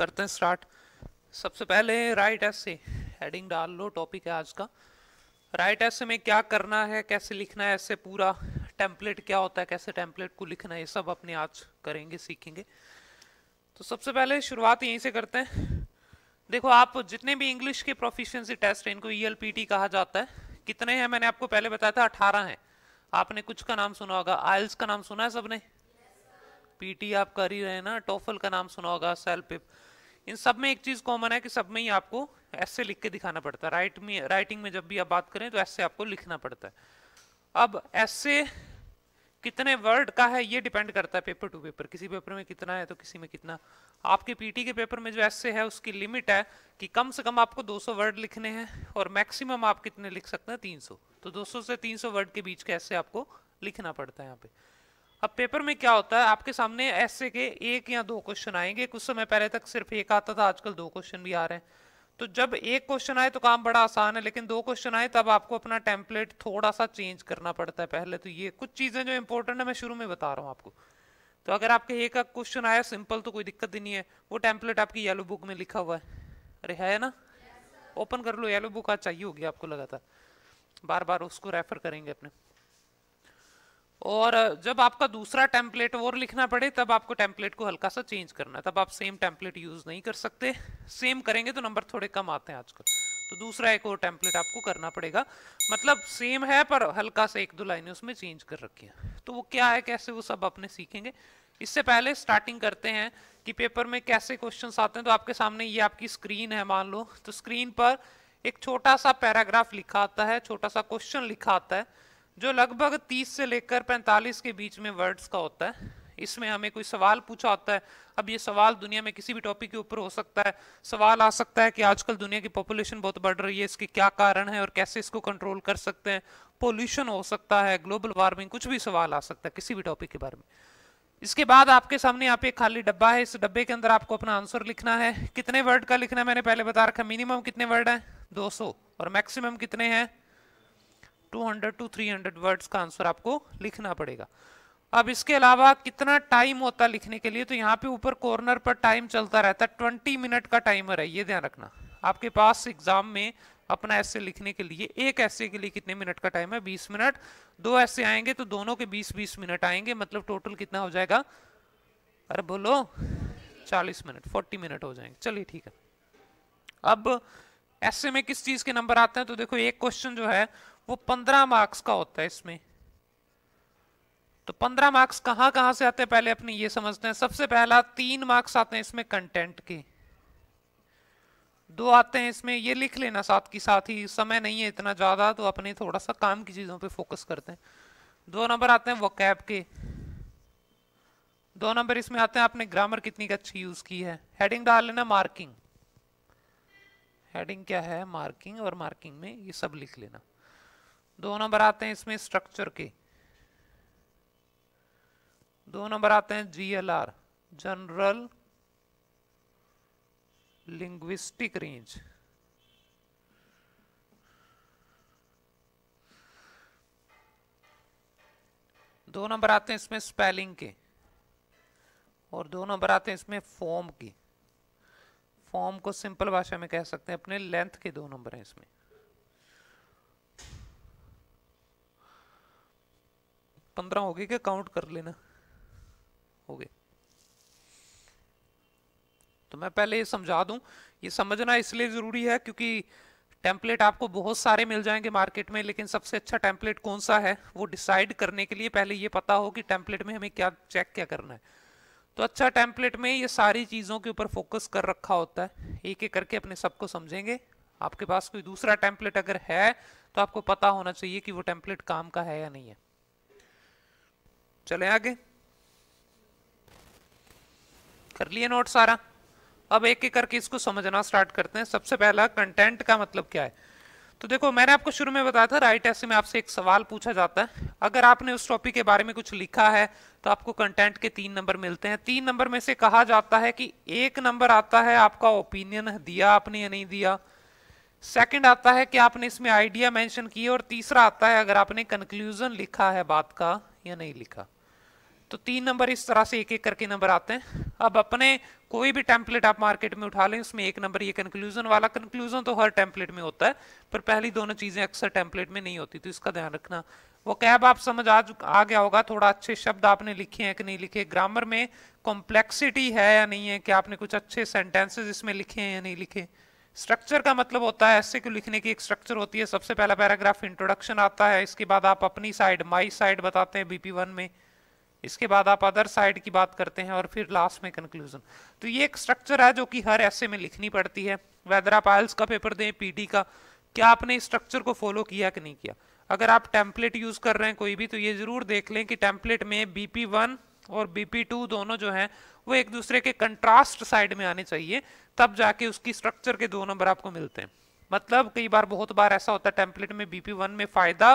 करते हैं स्टार्ट सबसे पहले राइट ऐसे हेडिंग डाल लो टॉपिक है आज का राइट ऐसे में क्या करना है कैसे लिखना है ऐसे पूरा टेम्पलेट क्या होता है कैसे टेम्पलेट को लिखना है ये सब अपने आज करेंगे सीखेंगे तो सबसे पहले शुरुआत यहीं से करते हैं देखो आप जितने भी इंग्लिश के प्रोफिशेंसी टेस्ट हैं इनको ई e कहा जाता है कितने हैं मैंने आपको पहले बताया था अठारह हैं आपने कुछ का नाम सुना होगा आयल्स का नाम सुना है सबने पीटी आप कर ही रहे हैं ना टोफल का नाम सुना होगा सेल्फ पिप इन सब में एक चीज कॉमन है कि सब में ही आपको ऐसे लिख के दिखाना पड़ता है राइट में राइटिंग में जब भी आप बात करें तो ऐसे आपको लिखना पड़ता है अब ऐसे कितने वर्ड का है ये डिपेंड करता है पेपर टू पेपर किसी पेपर में कितना है तो किसी में कितना आपके पीटी के पेपर में जो ऐसे है उसकी लिमिट है कि कम से कम आपको 200 वर्ड लिखने हैं और मैक्सिमम आप कितने लिख सकते हैं 300 तो 200 से 300 वर्ड के बीच के ऐसे आपको लिखना पड़ता है यहाँ पे अब पेपर में क्या होता है आपके सामने ऐसे के एक या दो क्वेश्चन आएंगे कुछ समय पहले तक सिर्फ एक आता था आजकल दो क्वेश्चन भी आ रहे हैं तो जब एक क्वेश्चन आए तो काम बड़ा आसान है लेकिन दो क्वेश्चन आए तब आपको अपना टेम्पलेट थोड़ा सा चेंज करना पड़ता है पहले तो ये कुछ चीज़ें जो इंपॉर्टेंट है मैं शुरू में बता रहा हूँ आपको तो अगर आपके एक का क्वेश्चन आया सिंपल तो कोई दिक्कत ही नहीं है वो टेम्पलेट आपकी येलो बुक में लिखा हुआ है अरे है ना ओपन yes, कर लो येलो बुक आज चाहिए होगी आपको लगातार बार बार उसको रेफर करेंगे अपने और जब आपका दूसरा टेम्पलेट और लिखना पड़े तब आपको टेम्पलेट को हल्का सा चेंज करना है तब आप सेम टेम्पलेट यूज़ नहीं कर सकते सेम करेंगे तो नंबर थोड़े कम आते हैं आजकल तो दूसरा एक और टेम्पलेट आपको करना पड़ेगा मतलब सेम है पर हल्का सा एक दो लाइनें उसमें चेंज कर रखी हैं तो वो क्या है कैसे वो सब अपने सीखेंगे इससे पहले स्टार्टिंग करते हैं कि पेपर में कैसे क्वेश्चंस आते हैं तो आपके सामने ये आपकी स्क्रीन है मान लो तो स्क्रीन पर एक छोटा सा पैराग्राफ लिखा आता है छोटा सा क्वेश्चन लिखा आता है जो लगभग 30 से लेकर 45 के बीच में वर्ड्स का होता है इसमें हमें कोई सवाल पूछा होता है अब ये सवाल दुनिया में किसी भी टॉपिक के ऊपर हो सकता है सवाल आ सकता है कि आजकल दुनिया की पॉपुलेशन बहुत बढ़ रही है इसके क्या कारण है और कैसे इसको कंट्रोल कर सकते हैं पोल्यूशन हो सकता है ग्लोबल वार्मिंग कुछ भी सवाल आ सकता है किसी भी टॉपिक के बारे में इसके बाद आपके सामने यहाँ पे एक खाली डब्बा है इस डब्बे के अंदर आपको अपना आंसर लिखना है कितने वर्ड का लिखना है मैंने पहले बता रखा मिनिमम कितने वर्ड है 200 और मैक्सिमम कितने हैं 200 टू 300 वर्ड्स का आंसर आपको लिखना पड़ेगा अब इसके अलावा कितना टाइम होता है लिखने के लिए तो यहाँ पे ऊपर कॉर्नर पर टाइम चलता रहता है ट्वेंटी मिनट का टाइमर है ये ध्यान रखना आपके पास एग्जाम में अपना ऐसे लिखने के लिए एक ऐसे के लिए कितने मिनट का टाइम है बीस मिनट दो ऐसे आएंगे तो दोनों के बीस बीस मिनट आएंगे मतलब टोटल कितना हो जाएगा अरे बोलो चालीस मिनट फोर्टी मिनट हो जाएंगे चलिए ठीक है अब ऐसे में किस चीज़ के नंबर आते हैं तो देखो एक क्वेश्चन जो है वो पंद्रह मार्क्स का होता है इसमें तो पंद्रह मार्क्स कहां कहां से आते हैं पहले अपने ये समझते हैं सबसे पहला तीन मार्क्स आते हैं इसमें कंटेंट के दो आते हैं इसमें ये लिख लेना साथ की साथ ही समय नहीं है इतना ज़्यादा तो अपने थोड़ा सा काम की चीज़ों पे फोकस करते हैं दो नंबर आते हैं वकैब के दो नंबर इसमें आते हैं आपने ग्रामर कितनी अच्छी यूज़ की है हेडिंग डाल लेना मार्किंग हेडिंग क्या है मार्किंग और मार्किंग में ये सब लिख लेना दो नंबर आते हैं इसमें स्ट्रक्चर के दो नंबर आते हैं जीएलआर जनरल लिंग्विस्टिक रेंज दो नंबर आते हैं इसमें स्पेलिंग के और दो नंबर आते हैं इसमें फॉर्म के फॉर्म को सिंपल भाषा में कह सकते हैं अपने लेंथ के दो नंबर हैं इसमें पंद्रह हो गए क्या काउंट कर लेना हो गए तो मैं पहले ये समझा दूं ये समझना इसलिए ज़रूरी है क्योंकि टेम्पलेट आपको बहुत सारे मिल जाएंगे मार्केट में लेकिन सबसे अच्छा टेम्पलेट कौन सा है वो डिसाइड करने के लिए पहले ये पता हो कि टेम्पलेट में हमें क्या चेक क्या करना है तो अच्छा टेम्पलेट में ये सारी चीज़ों के ऊपर फोकस कर रखा होता है एक एक करके अपने सबको समझेंगे आपके पास कोई दूसरा टेम्पलेट अगर है तो आपको पता होना चाहिए कि वो टेम्पलेट काम का है या नहीं है चले आगे कर लिए नोट सारा अब एक एक करके इसको समझना स्टार्ट करते हैं सबसे पहला कंटेंट का मतलब क्या है तो देखो मैंने आपको शुरू में बताया था राइट ऐसे में आपसे एक सवाल पूछा जाता है अगर आपने उस टॉपिक के बारे में कुछ लिखा है तो आपको कंटेंट के तीन नंबर मिलते हैं तीन नंबर में से कहा जाता है कि एक नंबर आता है आपका ओपिनियन दिया आपने या नहीं दिया सेकंड आता है कि आपने इसमें आइडिया मेंशन किया और तीसरा आता है अगर आपने कंक्लूजन लिखा है बात का या नहीं लिखा तो तीन नंबर इस तरह से एक एक करके नंबर आते हैं अब अपने कोई भी टेम्पलेट आप मार्केट में उठा लें उसमें एक नंबर ये कंक्लूजन वाला कंक्लूजन तो हर टेम्पलेट में होता है पर पहली दोनों चीज़ें अक्सर टेम्पलेट में नहीं होती तो इसका ध्यान रखना वो कैब आप समझ आ आ गया होगा थोड़ा अच्छे शब्द आपने लिखे हैं कि नहीं लिखे ग्रामर में कॉम्प्लेक्सिटी है या नहीं है कि आपने कुछ अच्छे सेंटेंसेज इसमें लिखे हैं या नहीं लिखे स्ट्रक्चर का मतलब होता है ऐसे को लिखने की एक स्ट्रक्चर होती है सबसे पहला पैराग्राफ इंट्रोडक्शन आता है इसके बाद आप अपनी साइड माई साइड बताते हैं बीपी वन में इसके बाद आप अदर साइड की बात करते हैं और फिर लास्ट में कंक्लूजन तो ये एक स्ट्रक्चर है जो कि हर ऐसे में लिखनी पड़ती है वेदर आप आयल्स का पेपर दें पीटी का क्या आपने इस स्ट्रक्चर को फॉलो किया कि नहीं किया अगर आप टेम्पलेट यूज़ कर रहे हैं कोई भी तो ये ज़रूर देख लें कि टेम्पलेट में बीपी वन और बीपी टू दोनों जो हैं वो एक दूसरे के कंट्रास्ट साइड में आने चाहिए तब जाके उसकी स्ट्रक्चर के दो नंबर आपको मिलते हैं मतलब कई बार बहुत बार ऐसा होता है टेम्पलेट में बीपी वन में फ़ायदा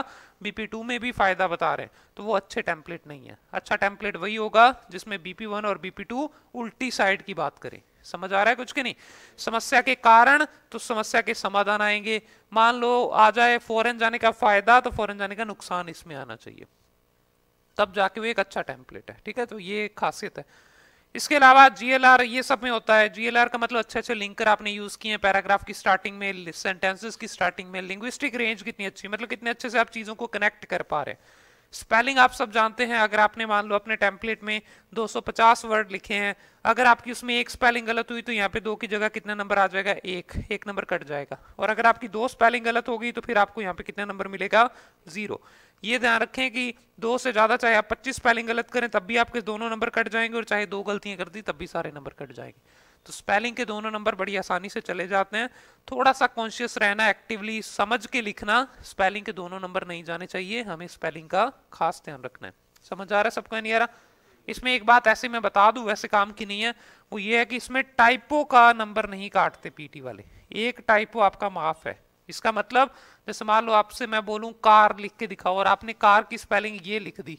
बीपी टू में भी फ़ायदा बता रहे हैं तो वो अच्छे टेम्पलेट नहीं है अच्छा टेम्पलेट वही होगा जिसमें बीपी वन और बीपी टू उल्टी साइड की बात करें समझ आ रहा है कुछ के नहीं समस्या के कारण तो समस्या के समाधान आएंगे मान लो आ जाए फॉरन जाने का फ़ायदा तो फॉरन जाने का नुकसान इसमें आना चाहिए तब जाके वो एक अच्छा टेम्पलेट है ठीक है तो ये खासियत है इसके अलावा जीएलआर ये सब में होता है जीएलआर का मतलब अच्छे अच्छे लिंकर आपने यूज किए हैं पैराग्राफ की स्टार्टिंग में सेंटेंसेस की स्टार्टिंग में लिंग्विस्टिक रेंज कितनी अच्छी मतलब कितने अच्छे से आप चीजों को कनेक्ट कर पा रहे हैं स्पेलिंग आप सब जानते हैं अगर आपने मान लो अपने टेम्पलेट में 250 वर्ड लिखे हैं अगर आपकी उसमें एक स्पेलिंग गलत हुई तो यहाँ पे दो की जगह कितना नंबर आ जाएगा एक एक नंबर कट जाएगा और अगर आपकी दो स्पेलिंग गलत होगी तो फिर आपको यहाँ पे कितना नंबर मिलेगा जीरो ये ध्यान रखें कि दो से ज़्यादा चाहे आप 25 स्पेलिंग गलत करें तब भी आपके दोनों नंबर कट जाएंगे और चाहे दो गलतियां कर दी तब भी सारे नंबर कट जाएंगे तो स्पेलिंग के दोनों नंबर बड़ी आसानी से चले जाते हैं थोड़ा सा कॉन्शियस रहना एक्टिवली समझ के लिखना स्पेलिंग के दोनों नंबर नहीं जाने चाहिए हमें स्पेलिंग का खास ध्यान रखना है समझ आ रहा है सबका नहीं आ रहा इसमें एक बात ऐसे मैं बता दू वैसे काम की नहीं है वो ये है कि इसमें टाइपो का नंबर नहीं काटते पीटी वाले एक टाइपो आपका माफ है इसका मतलब जैसे मान लो आपसे मैं बोलूं कार लिख के दिखाओ और आपने कार की स्पेलिंग ये लिख दी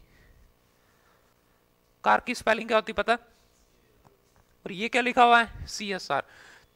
कार की स्पेलिंग क्या होती पता और ये क्या लिखा हुआ है सी एस आर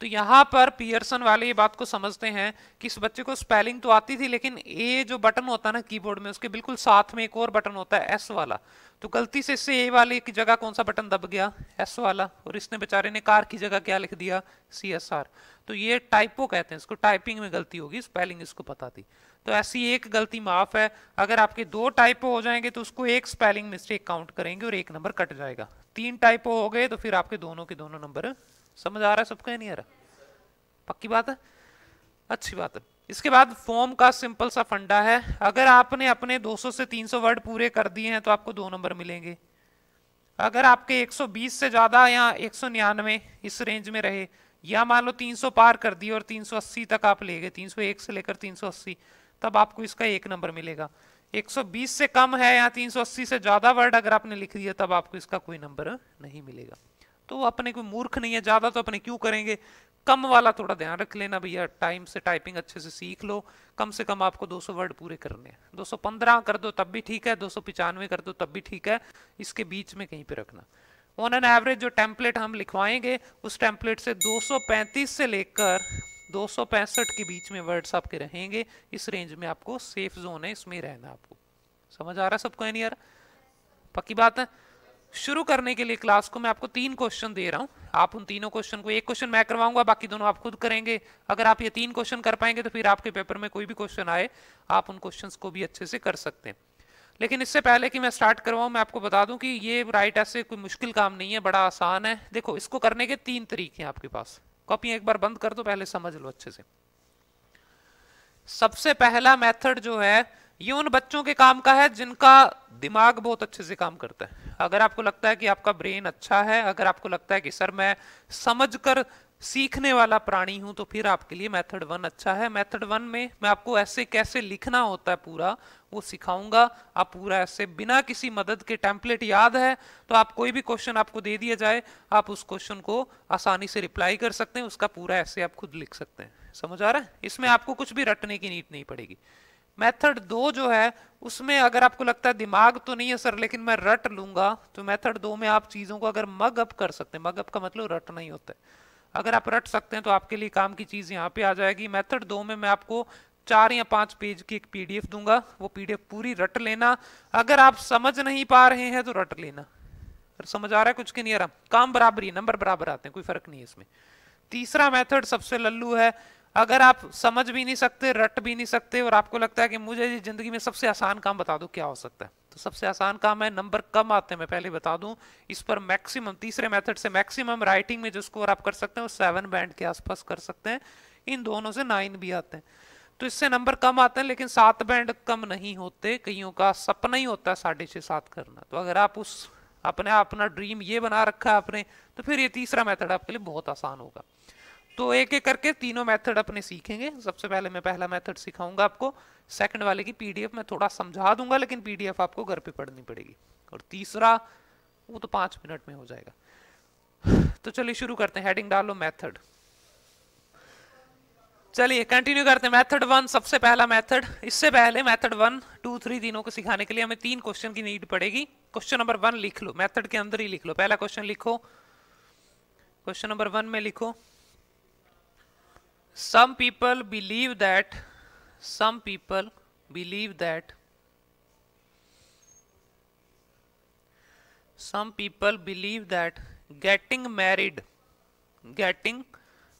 तो यहाँ पर पियर्सन वाले ये बात को समझते हैं कि इस बच्चे को स्पेलिंग तो आती थी लेकिन ए जो बटन होता है ना कीबोर्ड में उसके बिल्कुल साथ में एक और बटन होता है एस वाला तो गलती से इससे ए वाले की जगह कौन सा बटन दब गया एस वाला और इसने बेचारे ने कार की जगह क्या लिख दिया सी एस आर तो ये टाइपो कहते हैं इसको टाइपिंग में गलती होगी स्पेलिंग इसको पता थी तो ऐसी एक गलती माफ है अगर आपके दो टाइपो हो जाएंगे तो उसको एक स्पेलिंग मिस्टेक काउंट करेंगे और एक नंबर कट जाएगा तीन टाइपो हो गए तो फिर आपके दोनों के दोनों नंबर समझ आ रहा है सबका नहीं आ रहा पक्की बात है अच्छी बात है इसके बाद फॉर्म का सिंपल सा फंडा है अगर आपने अपने 200 से 300 वर्ड पूरे कर दिए हैं तो आपको दो नंबर मिलेंगे अगर आपके 120 से ज़्यादा या एक इस रेंज में रहे या मान लो 300 पार कर दिए और 380 तक आप ले गए तीन से लेकर 380 तब आपको इसका एक नंबर मिलेगा 120 से कम है या 380 से ज़्यादा वर्ड अगर आपने लिख दिया तब आपको इसका कोई नंबर नहीं मिलेगा तो अपने कोई मूर्ख नहीं है ज़्यादा तो अपने क्यों करेंगे कम वाला थोड़ा ध्यान रख लेना भैया टाइम से टाइपिंग अच्छे से सीख लो कम से कम आपको 200 वर्ड पूरे करने हैं 215 कर दो तब भी ठीक है दो कर दो तब भी ठीक है इसके बीच में कहीं पे रखना ऑन एन एवरेज जो टेम्पलेट हम लिखवाएंगे उस टेम्पलेट से 235 से लेकर 265 के बीच में वर्ड्स आपके रहेंगे इस रेंज में आपको सेफ जोन है इसमें रहना आपको समझ आ रहा है सबको एनियर यार पक्की बात है शुरू करने के लिए क्लास को मैं आपको तीन क्वेश्चन दे रहा हूँ आप उन तीनों क्वेश्चन को एक क्वेश्चन मैं करवाऊंगा बाकी दोनों आप खुद करेंगे अगर आप ये तीन क्वेश्चन कर पाएंगे तो फिर आपके पेपर में कोई भी क्वेश्चन आए आप उन क्वेश्चंस को भी अच्छे से कर सकते हैं लेकिन इससे पहले कि मैं स्टार्ट करवाऊँ मैं आपको बता दूं कि ये राइट ऐसे कोई मुश्किल काम नहीं है बड़ा आसान है देखो इसको करने के तीन तरीके हैं आपके पास कॉपी एक बार बंद कर दो पहले समझ लो अच्छे से सबसे पहला मेथड जो है ये उन बच्चों के काम का है जिनका दिमाग बहुत अच्छे से काम करता है अगर आपको लगता है कि आपका ब्रेन अच्छा है अगर आपको लगता है कि सर मैं समझकर सीखने वाला प्राणी हूं तो फिर आपके लिए मेथड वन अच्छा है मेथड वन में मैं आपको ऐसे कैसे लिखना होता है पूरा वो सिखाऊंगा आप पूरा ऐसे बिना किसी मदद के टेम्पलेट याद है तो आप कोई भी क्वेश्चन आपको दे दिया जाए आप उस क्वेश्चन को आसानी से रिप्लाई कर सकते हैं उसका पूरा ऐसे आप खुद लिख सकते हैं समझ आ रहा है इसमें आपको कुछ भी रटने की नीट नहीं पड़ेगी मेथड दो जो है उसमें अगर आपको लगता है दिमाग तो नहीं है सर लेकिन मैं रट लूंगा तो मेथड दो में आप चीज़ों को अगर मग अप कर सकते हैं मग अप का मतलब रटना ही होता है अगर आप रट सकते हैं तो आपके लिए काम की चीज़ यहाँ पे आ जाएगी मेथड दो में मैं आपको चार या पांच पेज की एक पीडीएफ दूंगा वो पीडीएफ पूरी रट लेना अगर आप समझ नहीं पा रहे हैं तो रट लेना समझ आ रहा है कुछ के नहीं आ रहा काम बराबर ही नंबर बराबर आते हैं कोई फर्क नहीं है इसमें तीसरा मेथड सबसे लल्लू है अगर आप समझ भी नहीं सकते रट भी नहीं सकते और आपको लगता है कि मुझे जिंदगी में सबसे आसान काम बता दो क्या हो सकता है तो सबसे आसान काम है नंबर कम आते हैं मैं पहले बता दूं इस पर मैक्सिमम तीसरे मेथड से मैक्सिमम राइटिंग में जो स्कोर आप कर सकते हैं वो सेवन बैंड के आसपास कर सकते हैं इन दोनों से नाइन भी आते हैं तो इससे नंबर कम आते हैं लेकिन सात बैंड कम नहीं होते कईयों का सपना ही होता है साढ़े छः सात करना तो अगर आप उस अपने अपना ड्रीम ये बना रखा है आपने तो फिर ये तीसरा मैथड आपके लिए बहुत आसान होगा तो एक एक करके तीनों मेथड अपने सीखेंगे सबसे पहले मैं पहला मेथड सिखाऊंगा आपको सेकंड वाले की पीडीएफ मैं थोड़ा समझा दूंगा लेकिन पीडीएफ आपको घर पे पढ़नी पड़ेगी और तीसरा वो तो पांच मिनट में हो जाएगा तो चलिए शुरू करते हैं हेडिंग डालो मैथड चलिए कंटिन्यू करते हैं मेथड वन सबसे पहला मेथड इससे पहले मेथड वन टू थ्री तीनों को सिखाने के लिए हमें तीन क्वेश्चन की नीड पड़ेगी क्वेश्चन नंबर वन लिख लो मेथड के अंदर ही लिख लो पहला क्वेश्चन लिखो क्वेश्चन नंबर वन में लिखो some people believe that some people believe that some people believe that getting married getting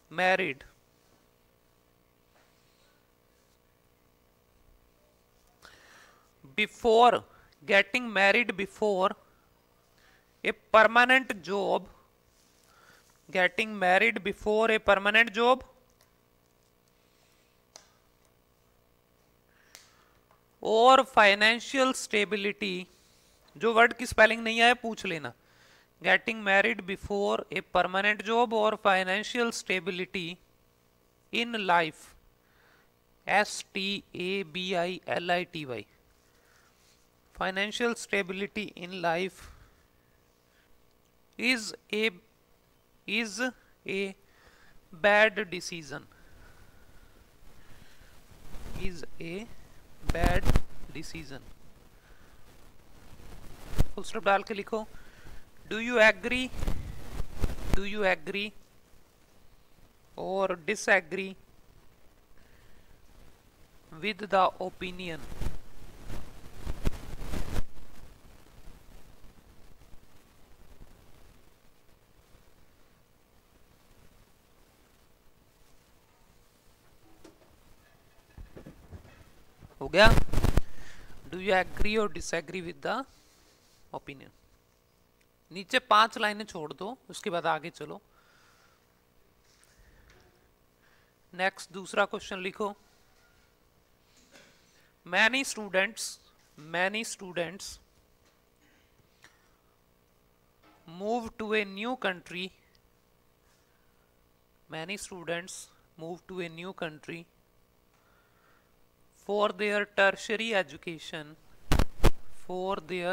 married before getting married before a permanent job getting married before a permanent job और financial stability जो word की spelling नहीं आए पूछ लेना getting married before a permanent job और financial stability in life S T A B I L I T Y financial stability in life is a is a bad decision is a bad decision full stop डाल के लिखो do you agree do you agree और disagree with the opinion हो गया do you agree और disagree with the opinion नीचे पांच लाइनें छोड़ दो उसके बाद आगे चलो नेक्स्ट दूसरा क्वेश्चन लिखो many students many students move to a new country many students move to a new country for their tertiary education for their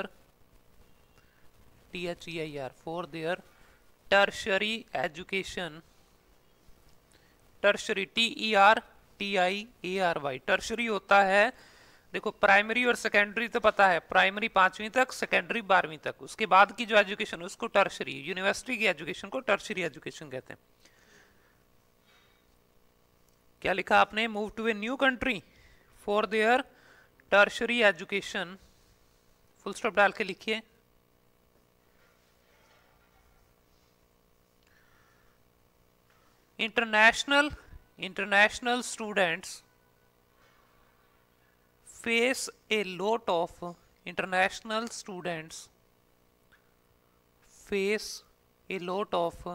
T H E I R for their tertiary education tertiary t e r t i a r y tertiary होता है देखो primary और secondary तो पता है primary पांचवीं तक secondary बारहवीं तक उसके बाद की जो एजुकेशन उसको टर्शरी यूनिवर्सिटी की एजुकेशन को टर्शरी एजुकेशन कहते हैं क्या लिखा आपने move to a new country for their tertiary education full stop डाल के लिखिए international international students face a lot of international students face a lot of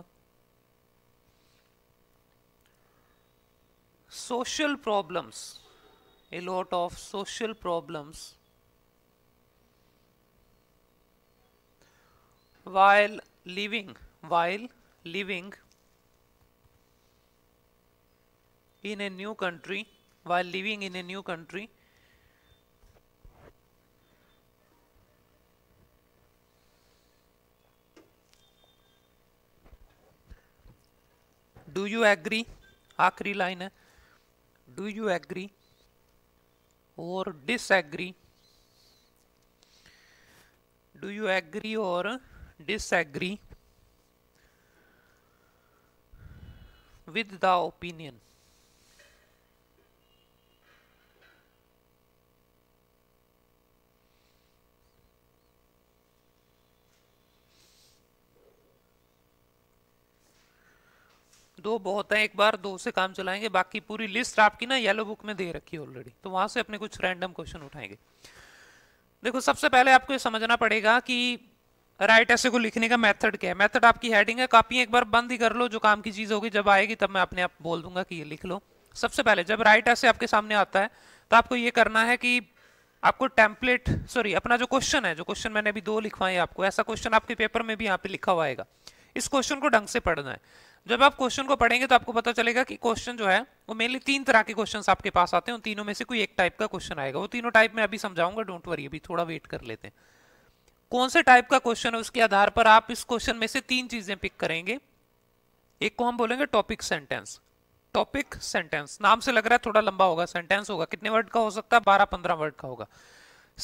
social problems a lot of social problems. While living, while living in a new country, while living in a new country, do you agree? Akri line. Do you agree? or disagree do you agree or disagree with the opinion दो बहुत है एक बार दो से काम चलाएंगे बाकी पूरी लिस्ट आपकी ना येलो बुक में दे रखी है ऑलरेडी तो वहां से अपने कुछ रैंडम क्वेश्चन उठाएंगे देखो सबसे पहले आपको ये समझना पड़ेगा कि राइट ऐसे को लिखने का मेथड क्या है मेथड आपकी हेडिंग है कॉपी एक बार बंद ही कर लो जो काम की चीज़ होगी जब आएगी तब मैं अपने आप बोल दूंगा कि ये लिख लो सबसे पहले जब राइट ऐसे आपके सामने आता है तो आपको ये करना है कि आपको टेम्पलेट सॉरी अपना जो क्वेश्चन है जो क्वेश्चन मैंने अभी दो लिखवाए आपको ऐसा क्वेश्चन आपके पेपर में भी यहाँ पे लिखा हुआ आएगा इस क्वेश्चन को ढंग से पढ़ना है जब आप क्वेश्चन को पढ़ेंगे तो आपको पता चलेगा कि क्वेश्चन जो है वो मेनली तीन तरह के क्वेश्चन आपके पास आते हैं उन तीनों में से कोई एक टाइप का क्वेश्चन आएगा वो तीनों टाइप में अभी समझाऊंगा डोंट वरी अभी थोड़ा वेट कर लेते हैं कौन से टाइप का क्वेश्चन है उसके आधार पर आप इस क्वेश्चन में से तीन चीजें पिक करेंगे एक को हम बोलेंगे टॉपिक सेंटेंस टॉपिक सेंटेंस नाम से लग रहा है थोड़ा लंबा होगा सेंटेंस होगा कितने वर्ड का हो सकता है बारह पंद्रह वर्ड का होगा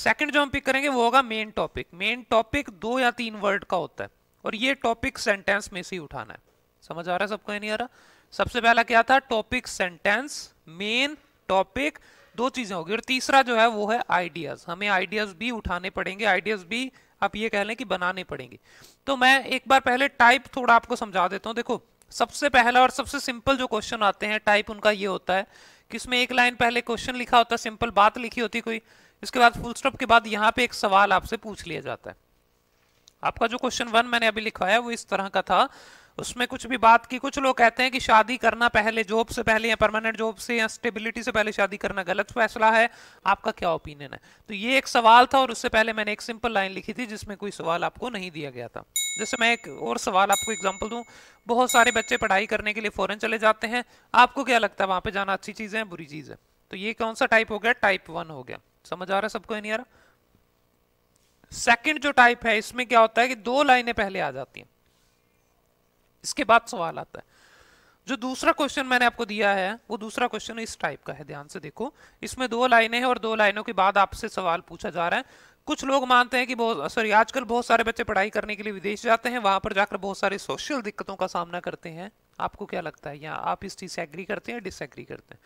सेकंड जो हम पिक करेंगे वो होगा मेन टॉपिक मेन टॉपिक दो या तीन वर्ड का होता है और ये टॉपिक सेंटेंस में से ही उठाना है समझ आ रहा है सबको नहीं आ रहा सबसे पहला क्या था टॉपिक सेंटेंस मेन टॉपिक दो चीजें होगी और तीसरा जो है वो है आइडियाज हमें आइडियाज भी उठाने पड़ेंगे आइडियाज भी आप ये कह लें कि बनाने पड़ेंगे तो मैं एक बार पहले टाइप थोड़ा आपको समझा देता हूँ देखो सबसे पहला और सबसे सिंपल जो क्वेश्चन आते हैं टाइप उनका ये होता है कि इसमें एक लाइन पहले क्वेश्चन लिखा होता है सिंपल बात लिखी होती कोई इसके बाद फुल स्टॉप के बाद यहाँ पे एक सवाल आपसे पूछ लिया जाता है आपका जो क्वेश्चन वन मैंने अभी लिखवाया वो इस तरह का था उसमें कुछ भी बात की कुछ लोग कहते हैं कि शादी करना पहले जॉब से पहले या परमानेंट जॉब से या स्टेबिलिटी से पहले शादी करना गलत फैसला है आपका क्या ओपिनियन है तो ये एक सवाल था और उससे पहले मैंने एक सिंपल लाइन लिखी थी जिसमें कोई सवाल आपको नहीं दिया गया था जैसे मैं एक और सवाल आपको एग्जाम्पल दूँ बहुत सारे बच्चे पढ़ाई करने के लिए फॉरन चले जाते हैं आपको क्या लगता है वहाँ पर जाना अच्छी चीज़ है बुरी चीज़ है तो ये कौन सा टाइप हो गया टाइप वन हो गया समझ आ रहा है सबको नहीं आ रहा जो टाइप है इसमें क्या होता है कि दो लाइनें पहले आ जाती हैं इसके बाद सवाल आता है जो दूसरा क्वेश्चन मैंने आपको दिया है वो दूसरा क्वेश्चन इस टाइप का है ध्यान से देखो इसमें दो लाइनें हैं और दो लाइनों के बाद आपसे सवाल पूछा जा रहा है कुछ लोग मानते हैं कि बहुत सॉरी आजकल बहुत सारे बच्चे पढ़ाई करने के लिए विदेश जाते हैं वहां पर जाकर बहुत सारे सोशल दिक्कतों का सामना करते हैं आपको क्या लगता है या आप इस चीज़ से एग्री करते हैं डिसएग्री करते हैं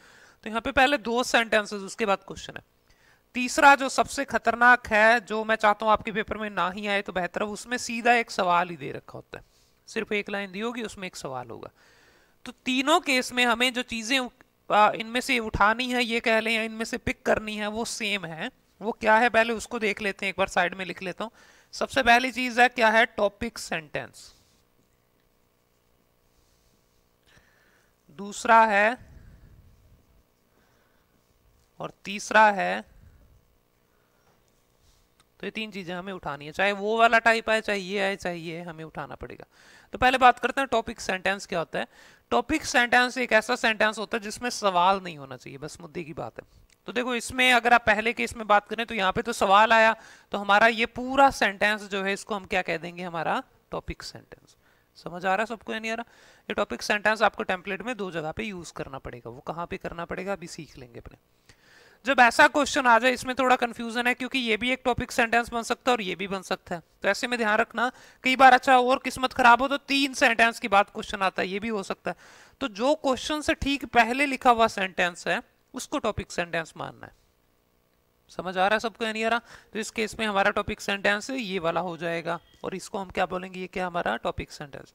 तो यहाँ पे पहले दो सेंटेंसेस उसके बाद क्वेश्चन है तीसरा जो सबसे खतरनाक है जो मैं चाहता हूँ आपके पेपर में ना ही आए तो बेहतर है उसमें सीधा एक सवाल ही दे रखा होता है सिर्फ एक लाइन दी होगी उसमें एक सवाल होगा तो तीनों केस में हमें जो चीज़ें इनमें से उठानी है ये कह लें या इनमें से पिक करनी है वो सेम है वो क्या है पहले उसको देख लेते हैं एक बार साइड में लिख लेता हूं सबसे पहली चीज़ है क्या है टॉपिक सेंटेंस दूसरा है और तीसरा है तो ये तीन चीज़ें हमें उठानी है चाहे वो वाला टाइप आए चाहे ये आए चाहे ये हमें उठाना पड़ेगा तो पहले बात करते हैं टॉपिक सेंटेंस क्या होता है टॉपिक सेंटेंस एक ऐसा सेंटेंस होता है जिसमें सवाल नहीं होना चाहिए बस मुद्दे की बात है तो देखो इसमें अगर आप पहले के इसमें बात करें तो यहाँ पे तो सवाल आया तो हमारा ये पूरा सेंटेंस जो है इसको हम क्या कह देंगे हमारा टॉपिक सेंटेंस समझ आ रहा है सबको या नहीं आ रहा ये टॉपिक सेंटेंस आपको टेम्पलेट में दो जगह पे यूज़ करना पड़ेगा वो कहाँ पे करना पड़ेगा अभी सीख लेंगे अपने जब ऐसा क्वेश्चन आ जाए इसमें थोड़ा कंफ्यूजन है क्योंकि ये भी एक टॉपिक सेंटेंस बन सकता है और ये भी बन सकता है तो ऐसे में ध्यान रखना कई बार अच्छा और किस्मत खराब हो तो तीन सेंटेंस की बात क्वेश्चन आता है ये भी हो सकता है तो जो क्वेश्चन से ठीक पहले लिखा हुआ सेंटेंस है उसको टॉपिक सेंटेंस मानना है समझ आ रहा है सबको नहीं आ रहा तो इस केस में हमारा टॉपिक सेंटेंस ये वाला हो जाएगा और इसको हम क्या बोलेंगे ये क्या हमारा टॉपिक सेंटेंस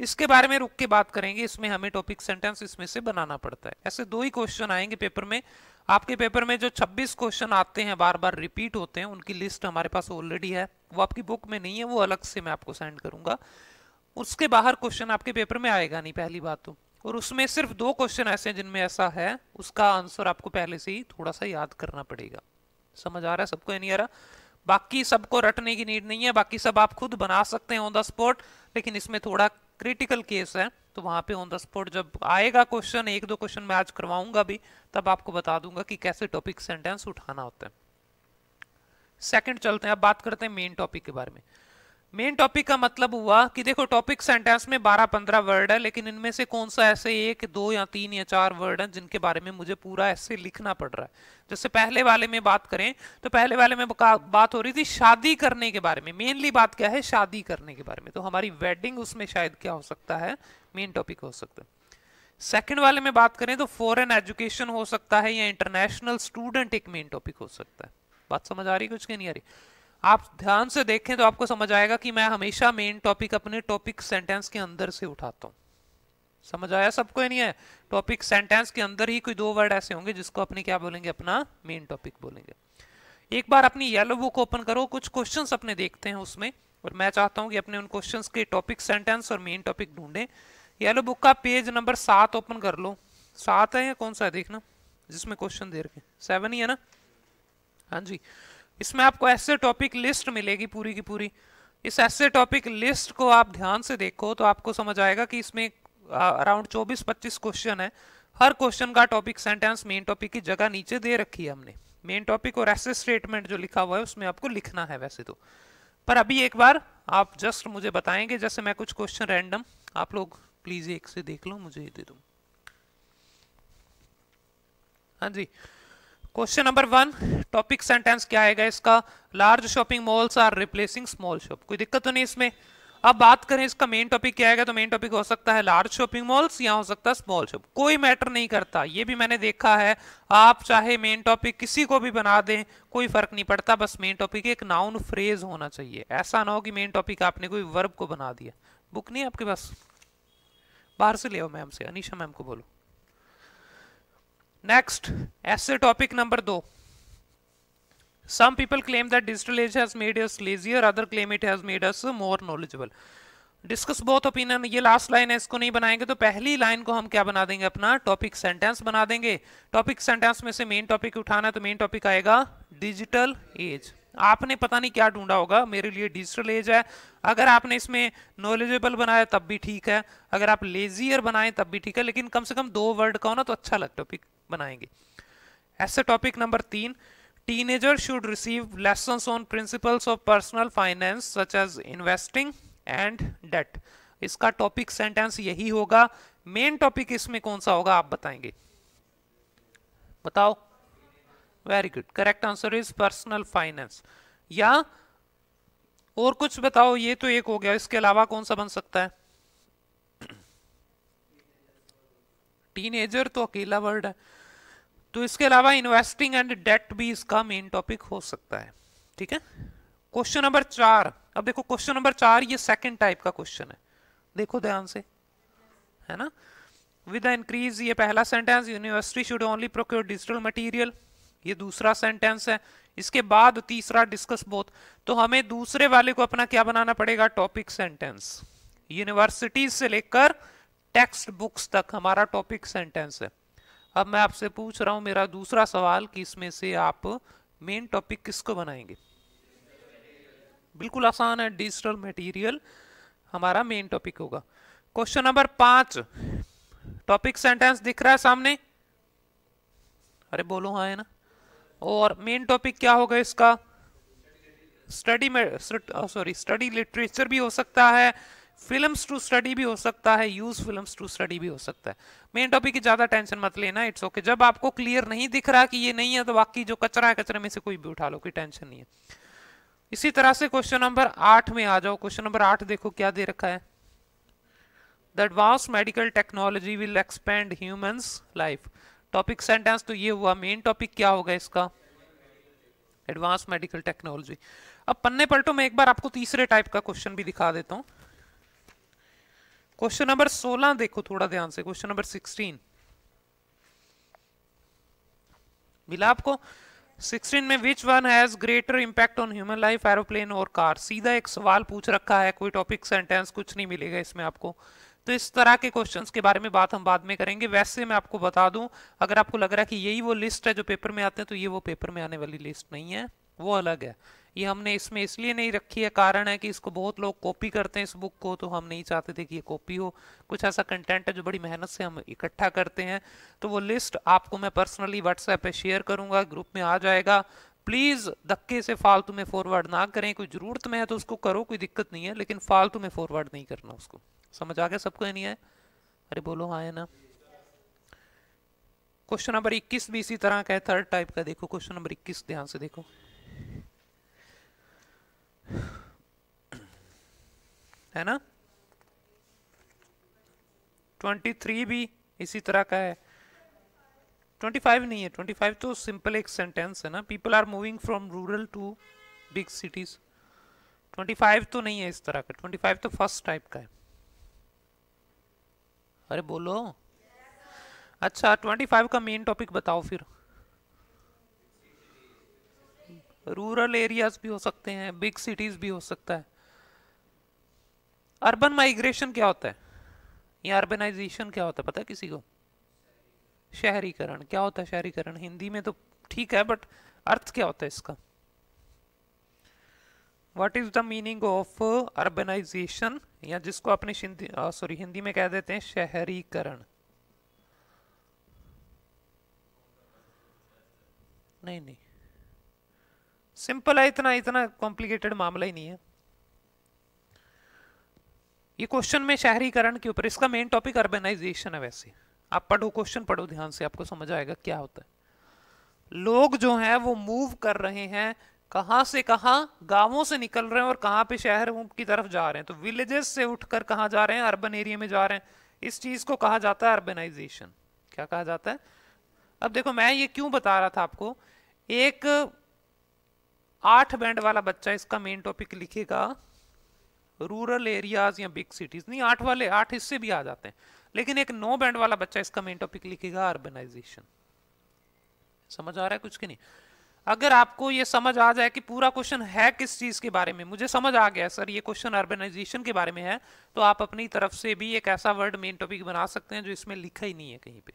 इसके बारे में रुक के बात करेंगे इसमें हमें टॉपिक सेंटेंस इसमें से बनाना पड़ता है ऐसे दो ही क्वेश्चन आएंगे पेपर में आपके पेपर में जो 26 क्वेश्चन आते हैं बार बार रिपीट होते हैं उनकी लिस्ट हमारे पास ऑलरेडी है वो आपकी बुक में नहीं है वो अलग से मैं आपको सेंड करूंगा उसके बाहर क्वेश्चन आपके पेपर में आएगा नहीं पहली बात तो और उसमें सिर्फ दो क्वेश्चन ऐसे हैं जिनमें ऐसा है उसका आंसर आपको पहले से ही थोड़ा सा याद करना पड़ेगा समझ आ रहा है सबको नहीं आ रहा बाकी सबको रटने की नीड नहीं है बाकी सब आप खुद बना सकते हैं ऑन द स्पॉट लेकिन इसमें थोड़ा क्रिटिकल केस है तो वहां पे ऑन द स्पॉट जब आएगा क्वेश्चन एक दो क्वेश्चन मैं आज करवाऊंगा भी तब आपको बता दूंगा कि कैसे टॉपिक सेंटेंस उठाना होता है सेकंड चलते हैं अब बात करते हैं मेन टॉपिक के बारे में मेन टॉपिक का मतलब हुआ कि देखो टॉपिक सेंटेंस में बारह पंद्रह वर्ड है लेकिन इनमें से कौन सा ऐसे एक दो या तीन या चार वर्ड हैं जिनके बारे में मुझे पूरा ऐसे लिखना पड़ रहा है जैसे पहले वाले में बात करें तो पहले वाले में बात हो रही थी शादी करने के बारे में मेनली बात क्या है शादी करने के बारे में तो हमारी वेडिंग उसमें शायद क्या हो सकता है मेन टॉपिक हो सकता है सेकेंड वाले में बात करें तो फॉरेन एजुकेशन हो सकता है या इंटरनेशनल स्टूडेंट एक मेन टॉपिक हो सकता है बात समझ आ रही कुछ के नहीं आ रही आप ध्यान से देखें तो आपको समझ आएगा कि मैं हमेशा मेन टॉपिक अपने टॉपिक सेंटेंस के अंदर से उठाता हूँ समझ आया सबको नहीं है टॉपिक सेंटेंस के अंदर ही कोई दो वर्ड ऐसे होंगे जिसको अपने क्या बोलेंगे अपना मेन टॉपिक बोलेंगे एक बार अपनी येलो बुक ओपन करो कुछ क्वेश्चन अपने देखते हैं उसमें और मैं चाहता हूँ कि अपने उन क्वेश्चन के टॉपिक सेंटेंस और मेन टॉपिक ढूंढें येलो बुक का पेज नंबर सात ओपन कर लो सात है या कौन सा है देखना जिसमें क्वेश्चन दे रखे सेवन ही है ना हाँ जी इसमें आपको ऐसे टॉपिक लिस्ट मिलेगी पूरी की पूरी इस ऐसे टॉपिक लिस्ट को आप ध्यान से देखो तो आपको समझ आएगा कि इसमें अराउंड चौबीस पच्चीस क्वेश्चन है हर क्वेश्चन का टॉपिक सेंटेंस मेन टॉपिक की जगह नीचे दे रखी है हमने मेन टॉपिक और ऐसे स्टेटमेंट जो लिखा हुआ है उसमें आपको लिखना है वैसे तो पर अभी एक बार आप जस्ट मुझे बताएंगे जैसे मैं कुछ क्वेश्चन रैंडम आप लोग प्लीज़ एक से देख लो मुझे दे दो हाँ जी question number one topic sentence क्या आएगा इसका large shopping malls are replacing small shop कोई दिक्कत तो नहीं इसमें अब बात करें इसका मेन टॉपिक क्या आएगा तो मेन टॉपिक हो सकता है लार्ज शॉपिंग मॉल्स या हो सकता है स्मॉल शॉप कोई मैटर नहीं करता ये भी मैंने देखा है आप चाहे मेन टॉपिक किसी को भी बना दें कोई फर्क नहीं पड़ता बस मेन टॉपिक एक नाउन फ्रेज होना चाहिए ऐसा ना हो कि मेन टॉपिक आपने कोई वर्ब को बना दिया बुक नहीं आपके पास बाहर से ले आओ मैम से अनिशा मैम को बोलो नेक्स्ट ऐसे टॉपिक नंबर दो some people claim that digital age has made us lazier other claim it has made us more knowledgeable discuss both opinion ये लास्ट लाइन है इसको नहीं बनाएंगे तो पहली लाइन को हम क्या बना देंगे अपना टॉपिक सेंटेंस बना देंगे टॉपिक सेंटेंस में से मेन टॉपिक उठाना है तो मेन टॉपिक आएगा डिजिटल एज आपने पता नहीं क्या ढूंढा होगा मेरे लिए डिजिटल एज है अगर आपने इसमें नॉलेजेबल बनाया तब भी ठीक है अगर आप लेजियर बनाए तब भी ठीक है लेकिन कम से कम दो वर्ड का हो ना तो अच्छा लग टॉपिक बनाएंगे ऐसे टॉपिक नंबर तीन teenager should receive lesson on principles of personal finance such as investing and debt इसका टॉपिक सेंटेंस यही होगा मेन टॉपिक इसमें कौन सा होगा आप बताएंगे बताओ very good correct answer is personal finance या और कुछ बताओ ये तो एक हो गया इसके अलावा कौन सा बन सकता है टीनेजर तो अकेला वर्ड है तो इसके अलावा इन्वेस्टिंग एंड डेट भी इसका मेन टॉपिक हो सकता है ठीक है क्वेश्चन नंबर चार अब देखो क्वेश्चन नंबर चार ये सेकंड टाइप का क्वेश्चन है देखो ध्यान से है ना विद इंक्रीज ये पहला sentence university should only procure digital material ये दूसरा सेंटेंस है इसके बाद तीसरा डिस्कस बोथ तो हमें दूसरे वाले को अपना क्या बनाना पड़ेगा टॉपिक सेंटेंस यूनिवर्सिटीज से लेकर टेक्स्ट बुक्स तक हमारा टॉपिक सेंटेंस है अब मैं आपसे पूछ रहा हूं मेरा दूसरा सवाल कि इसमें से आप मेन टॉपिक किसको बनाएंगे बिल्कुल आसान है डिजिटल मटेरियल हमारा मेन टॉपिक होगा क्वेश्चन नंबर पांच टॉपिक सेंटेंस दिख रहा है सामने अरे बोलो हाँ है ना और मेन टॉपिक क्या होगा इसका स्टडी में सॉरी स्टडी लिटरेचर भी हो सकता है फिल्म्स टू स्टडी भी हो सकता है यूज फिल्म्स टू स्टडी भी हो सकता है मेन टॉपिक की ज़्यादा टेंशन मत लेना इट्स ओके okay. जब आपको क्लियर नहीं दिख रहा कि ये नहीं है तो बाकी जो कचरा है कचरे में से कोई भी उठा लो कोई टेंशन नहीं है इसी तरह से क्वेश्चन नंबर आठ में आ जाओ क्वेश्चन नंबर आठ देखो क्या दे रखा है the advance medical technology will expand human life topic sentence तो ये हुआ मेन टॉपिक क्या होगा इसका एडवांस मेडिकल टेक्नोलॉजी अब पन्ने पलटो मैं एक बार आपको तीसरे टाइप का क्वेश्चन भी दिखा देता हूँ क्वेश्चन नंबर 16 देखो थोड़ा ध्यान से क्वेश्चन नंबर 16 मिला आपको 16 में which one has greater impact on human life aeroplane और कार सीधा एक सवाल पूछ रखा है कोई टॉपिक सेंटेंस कुछ नहीं मिलेगा इसमें आपको तो इस तरह के क्वेश्चंस के बारे में बात हम बाद में करेंगे वैसे मैं आपको बता दूं अगर आपको लग रहा है कि यही वो लिस्ट है जो पेपर में आते हैं तो ये वो पेपर में आने वाली लिस्ट नहीं है वो अलग है ये हमने इसमें इसलिए नहीं रखी है कारण है कि इसको बहुत लोग कॉपी करते हैं इस बुक को तो हम नहीं चाहते थे कि ये कॉपी हो कुछ ऐसा कंटेंट है जो बड़ी मेहनत से हम इकट्ठा करते हैं तो वो लिस्ट आपको मैं पर्सनली व्हाट्सएप पे शेयर करूंगा ग्रुप में आ जाएगा प्लीज़ धक्के से फालतू में फॉरवर्ड ना करें कोई ज़रूरत में है तो उसको करो कोई दिक्कत नहीं है लेकिन फालतू में फॉरवर्ड नहीं करना उसको समझ आ गया सबको नहीं है अरे बोलो हाँ है ना क्वेश्चन नंबर इक्कीस भी इसी तरह का है थर्ड टाइप का देखो क्वेश्चन नंबर इक्कीस ध्यान से देखो है ना ट्वेंटी थ्री भी इसी तरह का है ट्वेंटी फाइव नहीं है ट्वेंटी फाइव तो सिंपल एक सेंटेंस है ना people are moving from rural to big cities twenty five तो नहीं है इस तरह का ट्वेंटी फाइव तो फर्स्ट टाइप का है अरे बोलो अच्छा ट्वेंटी फाइव का मेन टॉपिक बताओ फिर रूरल एरियाज भी हो सकते हैं बिग सिटीज भी हो सकता है अर्बन माइग्रेशन क्या होता है या अर्बेनाइजेशन क्या होता है पता है किसी को शहरीकरण क्या होता है शहरीकरण हिंदी में तो ठीक है बट अर्थ क्या होता है इसका what is the meaning of urbanization या जिसको अपने सॉरी हिंदी में कह देते हैं शहरीकरण नहीं नहीं सिंपल है इतना इतना कॉम्प्लिकेटेड मामला ही नहीं है ये क्वेश्चन में शहरीकरण के ऊपर इसका मेन टॉपिक अर्बेनाइजेशन है वैसे आप पढ़ो क्वेश्चन पढ़ो ध्यान से आपको समझ आएगा क्या होता है लोग जो हैं वो मूव कर रहे हैं कहां से कहा गांवों से निकल रहे हैं और कहां पे शहर की तरफ जा रहे हैं तो विलेजेस से उठकर कहां जा रहे हैं अर्बन एरिया में जा रहे हैं इस चीज़ को कहा जाता है अर्बनाइजेशन क्या कहा जाता है अब देखो मैं ये क्यों बता रहा था आपको एक आठ बैंड वाला बच्चा इसका मेन टॉपिक लिखेगा रूरल एरियाज या बिग सिटीज नहीं आठ वाले आठ हिस्से भी आ जाते हैं लेकिन एक नो बैंड वाला बच्चा इसका मेन टॉपिक लिखेगा अर्बनाइजेशन समझ आ रहा है कुछ कि नहीं अगर आपको ये समझ आ जाए कि पूरा क्वेश्चन है किस चीज के बारे में मुझे समझ आ गया सर ये क्वेश्चन अर्बनाइजेशन के बारे में है तो आप अपनी तरफ से भी एक ऐसा वर्ड मेन टॉपिक बना सकते हैं जो इसमें लिखा ही नहीं है कहीं पे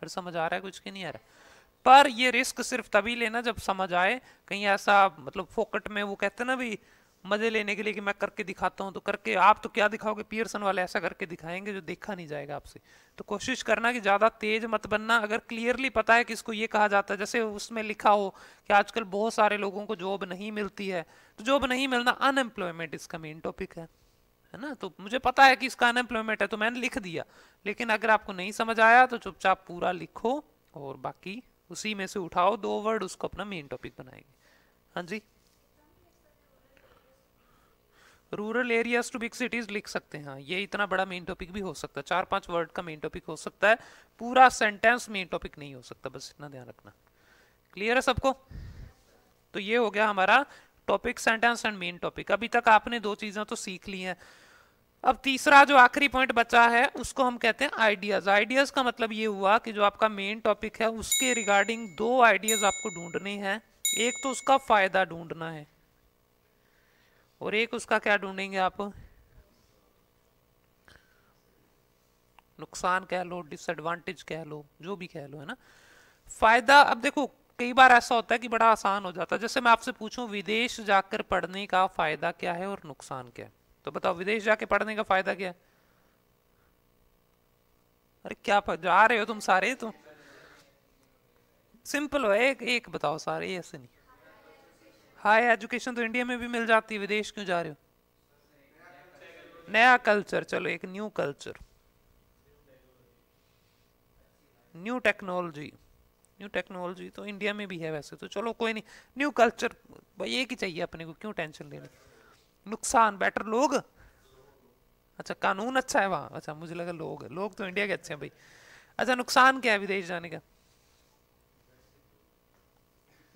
फिर समझ आ रहा है कुछ के नहीं आ रहा पर ये रिस्क सिर्फ तभी लेना जब समझ आए कहीं ऐसा मतलब फोकट में वो कहते ना भाई मज़े लेने के लिए कि मैं करके दिखाता हूँ तो करके आप तो क्या दिखाओगे पियर्सन वाले ऐसा करके दिखाएंगे जो देखा नहीं जाएगा आपसे तो कोशिश करना कि ज़्यादा तेज मत बनना अगर क्लियरली पता है कि इसको ये कहा जाता है जैसे उसमें लिखा हो कि आजकल बहुत सारे लोगों को जॉब नहीं मिलती है तो जॉब नहीं मिलना अनएम्प्लॉयमेंट इसका मेन टॉपिक है है ना तो मुझे पता है कि इसका अनएम्प्लॉयमेंट है तो मैंने लिख दिया लेकिन अगर आपको नहीं समझ आया तो चुपचाप पूरा लिखो और बाकी उसी में से उठाओ दो वर्ड उसको अपना मेन टॉपिक बनाएंगे हाँ जी rural areas to big cities लिख सकते हैं हाँ, ये इतना बड़ा मेन टॉपिक भी हो सकता है चार पांच वर्ड का मेन टॉपिक हो सकता है पूरा सेंटेंस मेन टॉपिक नहीं हो सकता बस इतना ध्यान रखना क्लियर है सबको तो ये हो गया हमारा topic sentence and main topic अभी तक आपने दो चीजें तो सीख ली हैं अब तीसरा जो आखिरी पॉइंट बचा है उसको हम कहते हैं आइडियाज आइडियाज का मतलब ये हुआ कि जो आपका मेन टॉपिक है उसके रिगार्डिंग दो आइडियाज आपको ढूंढने हैं एक तो उसका फायदा ढूंढना है और एक उसका क्या ढूंढेंगे आप नुकसान कह लो डिसएडवांटेज कह लो जो भी कह लो है ना फायदा अब देखो कई बार ऐसा होता है कि बड़ा आसान हो जाता है जैसे मैं आपसे पूछूं विदेश जाकर पढ़ने का फायदा क्या है और नुकसान क्या है तो बताओ विदेश जाके पढ़ने का फायदा क्या है अरे क्या जा रहे हो तुम सारे तुम तो सिंपल हो एक एक बताओ सारे ऐसे नहीं हाई एजुकेशन तो इंडिया में भी मिल जाती है विदेश क्यों जा रहे हो नया कल्चर चलो एक new culture new technology new technology तो इंडिया में भी है वैसे तो चलो कोई नहीं न्यू कल्चर भाई एक ही चाहिए अपने को क्यों टेंशन लेनी नुकसान बेटर लोग अच्छा कानून अच्छा है वहाँ अच्छा मुझे लगा लोग लोग तो इंडिया के अच्छे हैं भाई अच्छा नुकसान क्या है विदेश जाने का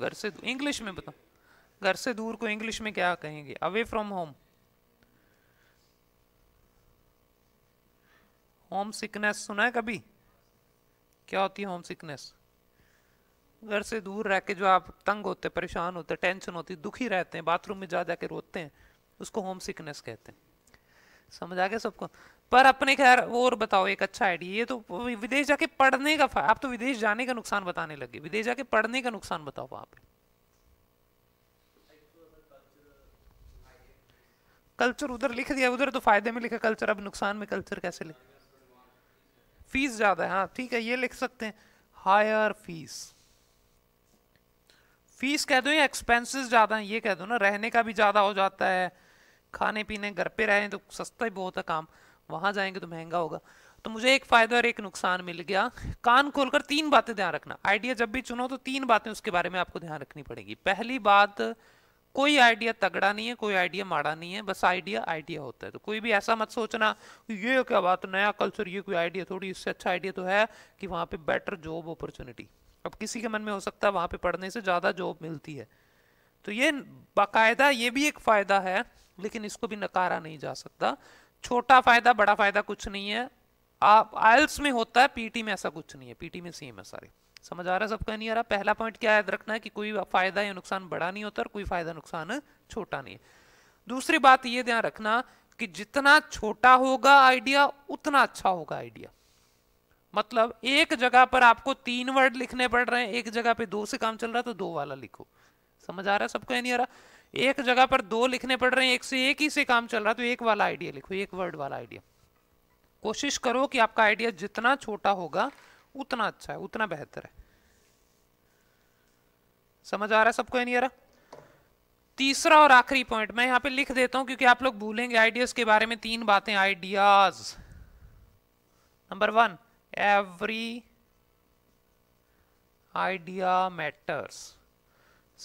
घर से इंग्लिश तो, में बताओ घर से दूर को इंग्लिश में क्या कहेंगे away from home homesickness सुना है कभी क्या होती है होम सिकनेस घर से दूर रह के जो आप तंग होते परेशान होते टेंशन होती दुखी रहते हैं बाथरूम में जा जाके रोते हैं उसको होम सिकनेस कहते हैं समझ आ गया सबको पर अपने खैर और बताओ एक अच्छा आइडिया ये तो विदेश जाके पढ़ने का आप तो विदेश जाने का नुकसान बताने लगे विदेश जाके पढ़ने का नुकसान बताओ आप कल्चर उधर लिख दिया उधर तो फायदे में लिखा कल्चर अब नुकसान में कल्चर कैसे लिखा फीस ज़्यादा है हाँ ठीक है ये लिख सकते हैं हायर फीस फीस कह दो या एक्सपेंसेस ज़्यादा है ये कह दो ना रहने का भी ज़्यादा हो जाता है खाने पीने घर पे रहे तो सस्ता ही बहुत है काम वहां जाएंगे तो महंगा होगा तो मुझे एक फ़ायदा और एक नुकसान मिल गया कान खोलकर तीन बातें ध्यान रखना आइडिया जब भी चुनो तो तीन बातें उसके बारे में आपको ध्यान रखनी पड़ेगी पहली बात कोई आइडिया तगड़ा नहीं है कोई आइडिया माड़ा नहीं है बस आइडिया आइडिया होता है तो कोई भी ऐसा मत सोचना ये क्या बात नया कल्चर ये कोई आइडिया थोड़ी इससे अच्छा आइडिया तो है कि वहाँ पे बेटर जॉब अपॉर्चुनिटी अब किसी के मन में हो सकता है वहाँ पे पढ़ने से ज़्यादा जॉब मिलती है तो ये बाकायदा ये भी एक फ़ायदा है लेकिन इसको भी नकारा नहीं जा सकता छोटा फ़ायदा बड़ा फ़ायदा कुछ नहीं है आप आयल्स में होता है पीटी में ऐसा कुछ नहीं है पीटी में सेम है सारे समझ आ रहा है सबका नहीं आ रहा पहला पॉइंट क्या याद रखना है कि कोई फायदा या नुकसान बड़ा नहीं होता और कोई फायदा नुकसान छोटा नहीं दूसरी बात ये ध्यान रखना कि जितना छोटा होगा आइडिया उतना अच्छा होगा आइडिया मतलब एक जगह पर आपको तीन वर्ड लिखने पड़ रहे हैं एक जगह पे दो से काम चल रहा है तो दो वाला लिखो समझ आ रहा है सबको नहीं आ रहा एक जगह पर दो लिखने पड़ रहे हैं एक से एक ही से काम चल रहा है तो एक वाला आइडिया लिखो एक वर्ड वाला आइडिया कोशिश करो कि आपका आइडिया जितना छोटा होगा उतना अच्छा है उतना बेहतर है समझ आ रहा है सबको नहीं आ रहा तीसरा और आखिरी पॉइंट मैं यहां पे लिख देता हूं क्योंकि आप लोग भूलेंगे आइडियाज के बारे में तीन बातें ideas number one every idea matters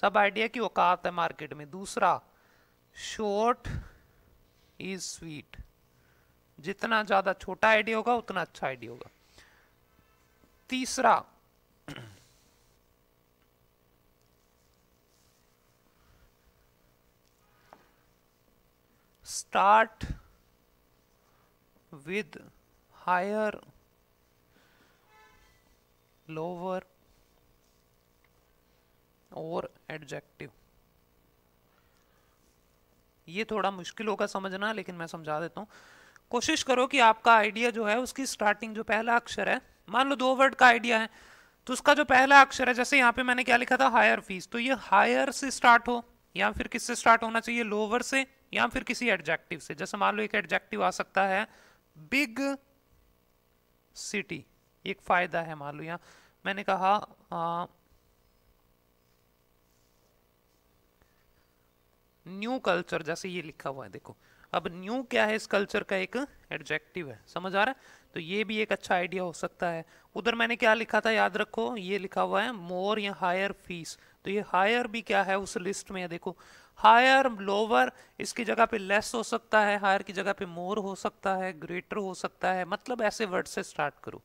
सब आइडिया की औकात है मार्केट में दूसरा शॉर्ट इज स्वीट जितना ज़्यादा छोटा आइडिया होगा उतना अच्छा आइडिया होगा तीसरा स्टार्ट विद हायर लोअर और एडजेक्टिव ये थोड़ा मुश्किल होगा समझना लेकिन मैं समझा देता हूँ कोशिश करो कि आपका आइडिया जो है उसकी स्टार्टिंग जो पहला अक्षर है मान लो दो वर्ड का आइडिया है तो उसका जो पहला अक्षर है जैसे यहाँ पे मैंने क्या लिखा था हायर फीस तो ये हायर से स्टार्ट हो या फिर किससे स्टार्ट होना चाहिए लोअर से या फिर किसी एडजेक्टिव से जैसे मान लो एक एडजेक्टिव आ सकता है बिग सिटी एक फायदा है मान लो यहाँ मैंने कहा आ, न्यू कल्चर जैसे ये लिखा हुआ है देखो अब न्यू क्या है इस कल्चर का एक एडजेक्टिव है समझ आ रहा है तो ये भी एक अच्छा आइडिया हो सकता है उधर मैंने क्या लिखा था याद रखो ये लिखा हुआ है मोर या हायर फीस तो ये हायर भी क्या है उस लिस्ट में है देखो हायर लोअर इसकी जगह पे लेस हो सकता है हायर की जगह पे मोर हो सकता है ग्रेटर हो सकता है मतलब ऐसे वर्ड से स्टार्ट करो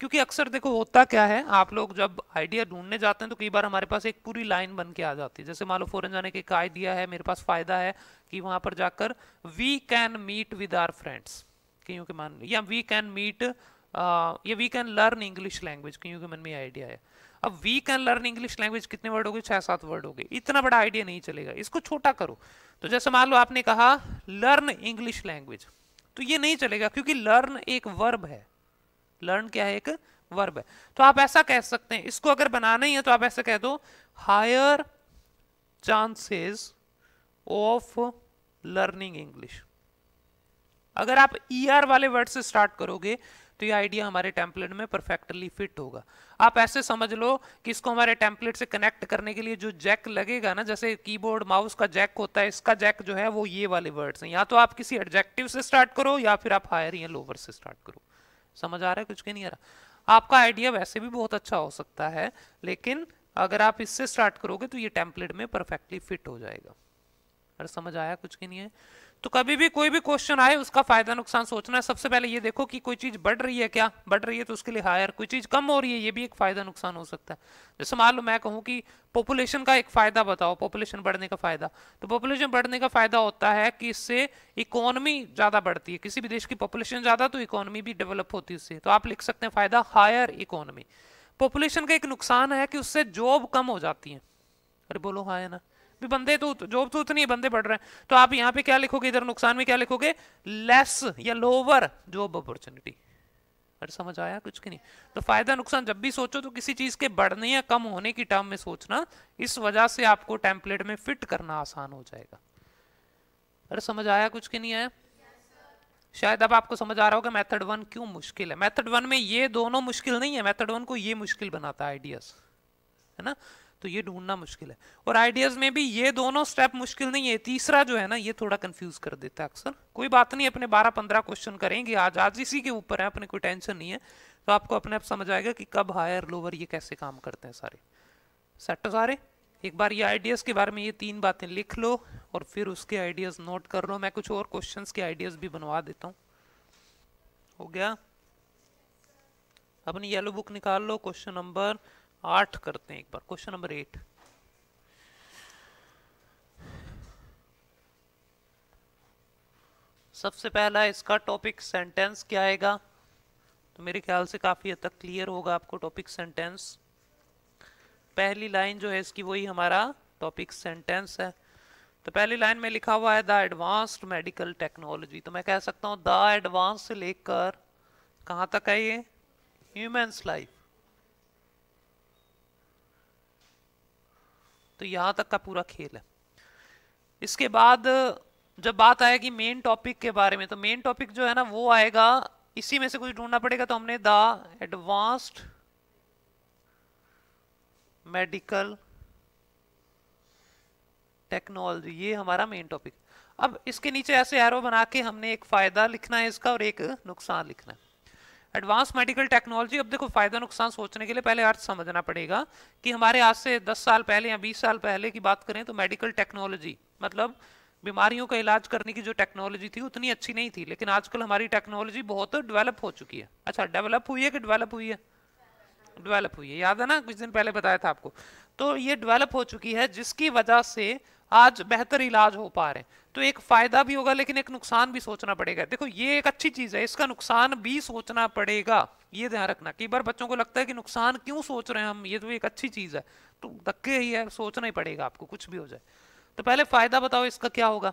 क्योंकि अक्सर देखो होता क्या है आप लोग जब आइडिया ढूंढने जाते हैं तो कई बार हमारे पास एक पूरी लाइन बन के आ जाती है जैसे मान लो फॉरन जाने के एक आइडिया है मेरे पास फ़ायदा है कि वहां पर जाकर we can meet with our friends क्योंकि के मान या वी कैन मीट या we can learn English language क्योंकि के मन में आइडिया है अब we can learn English language कितने वर्ड हो गए छः सात वर्ड हो गए इतना बड़ा आइडिया नहीं चलेगा इसको छोटा करो तो जैसे मान लो आपने कहा लर्न इंग्लिश लैंग्वेज तो ये नहीं चलेगा क्योंकि लर्न एक वर्ब है लर्न क्या है एक वर्ब है तो आप ऐसा कह सकते हैं इसको अगर बनाना ही है तो आप ऐसा कह दो higher chances of learning English अगर आप ई e ER वाले वर्ड से स्टार्ट करोगे तो ये आइडिया हमारे टेम्पलेट में परफेक्टली फिट होगा आप ऐसे समझ लो कि इसको हमारे टेम्पलेट से कनेक्ट करने के लिए जो जैक लगेगा ना जैसे कीबोर्ड माउस का जैक होता है इसका जैक जो है वो ये वाले वर्ड्स हैं या तो आप किसी एडजेक्टिव से स्टार्ट करो या फिर आप हायर या लोअर से स्टार्ट करो समझ आ रहा है कुछ के नहीं आ रहा आपका आइडिया वैसे भी बहुत अच्छा हो सकता है लेकिन अगर आप इससे स्टार्ट करोगे तो ये टेम्पलेट में परफेक्टली फिट हो जाएगा अरे समझ आया कुछ के नहीं है तो कभी भी कोई भी क्वेश्चन आए उसका फायदा नुकसान सोचना है सबसे पहले ये देखो कि कोई चीज़ बढ़ रही है क्या बढ़ रही है तो उसके लिए हायर कोई चीज़ कम हो रही है ये भी एक फायदा नुकसान हो सकता है जैसे मान लो मैं कहूँ कि पॉपुलेशन का एक फ़ायदा बताओ पॉपुलेशन बढ़ने का फ़ायदा तो पॉपुलेशन बढ़ने का फ़ायदा होता है कि इससे इकोनॉमी ज़्यादा बढ़ती है किसी भी देश की पॉपुलेशन ज़्यादा तो इकोनॉमी भी डेवलप होती है उससे तो आप लिख सकते हैं फ़ायदा हायर इकोनॉमी पॉपुलेशन का एक नुकसान है कि उससे जॉब कम हो जाती है अरे बोलो हाँ ना भी बंदे तो जॉब तो उतनी है बंदे बढ़ रहे हैं तो आप यहाँ पे क्या लिखोगे इधर नुकसान में क्या लिखोगे लेस या लोअर जॉब अपॉर्चुनिटी अरे समझ आया कुछ की नहीं तो फायदा नुकसान जब भी सोचो तो किसी चीज के बढ़ने या कम होने की टर्म में सोचना इस वजह से आपको टेम्पलेट में फिट करना आसान हो जाएगा अरे समझ आया कुछ की नहीं आया शायद अब आपको समझ आ रहा होगा मेथड वन क्यों मुश्किल है मेथड वन में ये दोनों मुश्किल नहीं है मेथड वन को ये मुश्किल बनाता है आइडियाज है ना तो ये ढूंढना मुश्किल है और आइडियाज में भी ये दोनों स्टेप मुश्किल नहीं है तीसरा जो है ना ये थोड़ा कंफ्यूज कर देता है अक्सर कोई बात नहीं अपने बारह पंद्रह क्वेश्चन करेंगे आज आज इसी के ऊपर है अपने कोई टेंशन नहीं है तो आपको अपने आप समझ आएगा कि कब हायर लोअर ये कैसे काम करते हैं सारे सेट सारे एक बार ये आइडियाज़ के बारे में ये तीन बातें लिख लो और फिर उसके आइडियाज़ नोट कर लो मैं कुछ और क्वेश्चन के आइडियाज़ भी बनवा देता हूँ हो गया अपनी येलो बुक निकाल लो क्वेश्चन नंबर आठ करते हैं एक बार क्वेश्चन नंबर एट सबसे पहला इसका टॉपिक सेंटेंस क्या आएगा तो मेरे ख्याल से काफ़ी हद तक क्लियर होगा आपको टॉपिक सेंटेंस पहली लाइन जो है इसकी वही हमारा टॉपिक सेंटेंस है तो पहली लाइन में लिखा हुआ है द एडवांस्ड मेडिकल टेक्नोलॉजी तो मैं कह सकता हूँ द एडवांस से लेकर कहाँ तक है ये ह्यूमेंस लाइफ तो यहाँ तक का पूरा खेल है इसके बाद जब बात आएगी मेन टॉपिक के बारे में तो मेन टॉपिक जो है ना वो आएगा इसी में से कुछ ढूंढना पड़ेगा तो हमने द एडवांस्ड मेडिकल टेक्नोलॉजी ये हमारा मेन टॉपिक अब इसके नीचे ऐसे एरो बना के हमने एक फ़ायदा लिखना है इसका और एक नुकसान लिखना है एडवांस मेडिकल टेक्नोलॉजी अब देखो फायदा नुकसान सोचने के लिए पहले अर्थ समझना पड़ेगा कि हमारे आज से 10 साल पहले या 20 साल पहले की बात करें तो मेडिकल टेक्नोलॉजी मतलब बीमारियों का इलाज करने की जो टेक्नोलॉजी थी उतनी अच्छी नहीं थी लेकिन आजकल हमारी टेक्नोलॉजी बहुत डेवलप हो चुकी है अच्छा डेवलप हुई है कि डेवलप हुई है डेवलप हुई है याद है ना कुछ दिन पहले बताया था आपको तो ये डेवलप हो चुकी है जिसकी वजह से आज बेहतर इलाज हो पा रहे हैं तो एक फायदा भी होगा लेकिन एक नुकसान भी सोचना पड़ेगा देखो ये एक अच्छी चीज है इसका नुकसान भी सोचना पड़ेगा ये ध्यान रखना कई बार बच्चों को लगता है कि नुकसान क्यों सोच रहे हैं हम ये तो एक अच्छी चीज है तो धक्के ही है सोचना ही पड़ेगा आपको कुछ भी हो जाए तो पहले फायदा बताओ इसका क्या होगा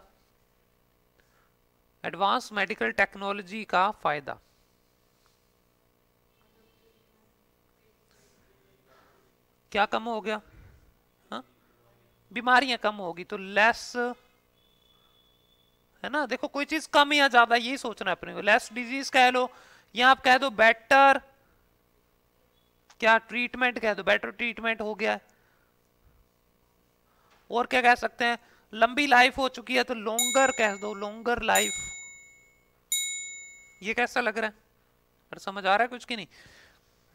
एडवांस मेडिकल टेक्नोलॉजी का फायदा क्या कम हो गया बीमारियां कम होगी तो लेस है ना देखो कोई चीज कम या ज्यादा यही सोचना है अपने को लेस डिजीज कह लो या आप कह दो बेटर क्या ट्रीटमेंट कह दो बेटर ट्रीटमेंट हो गया है और क्या कह सकते हैं लंबी लाइफ हो चुकी है तो लोंगर कह दो लोंगर लाइफ ये कैसा लग रहा है और समझ आ रहा है कुछ की नहीं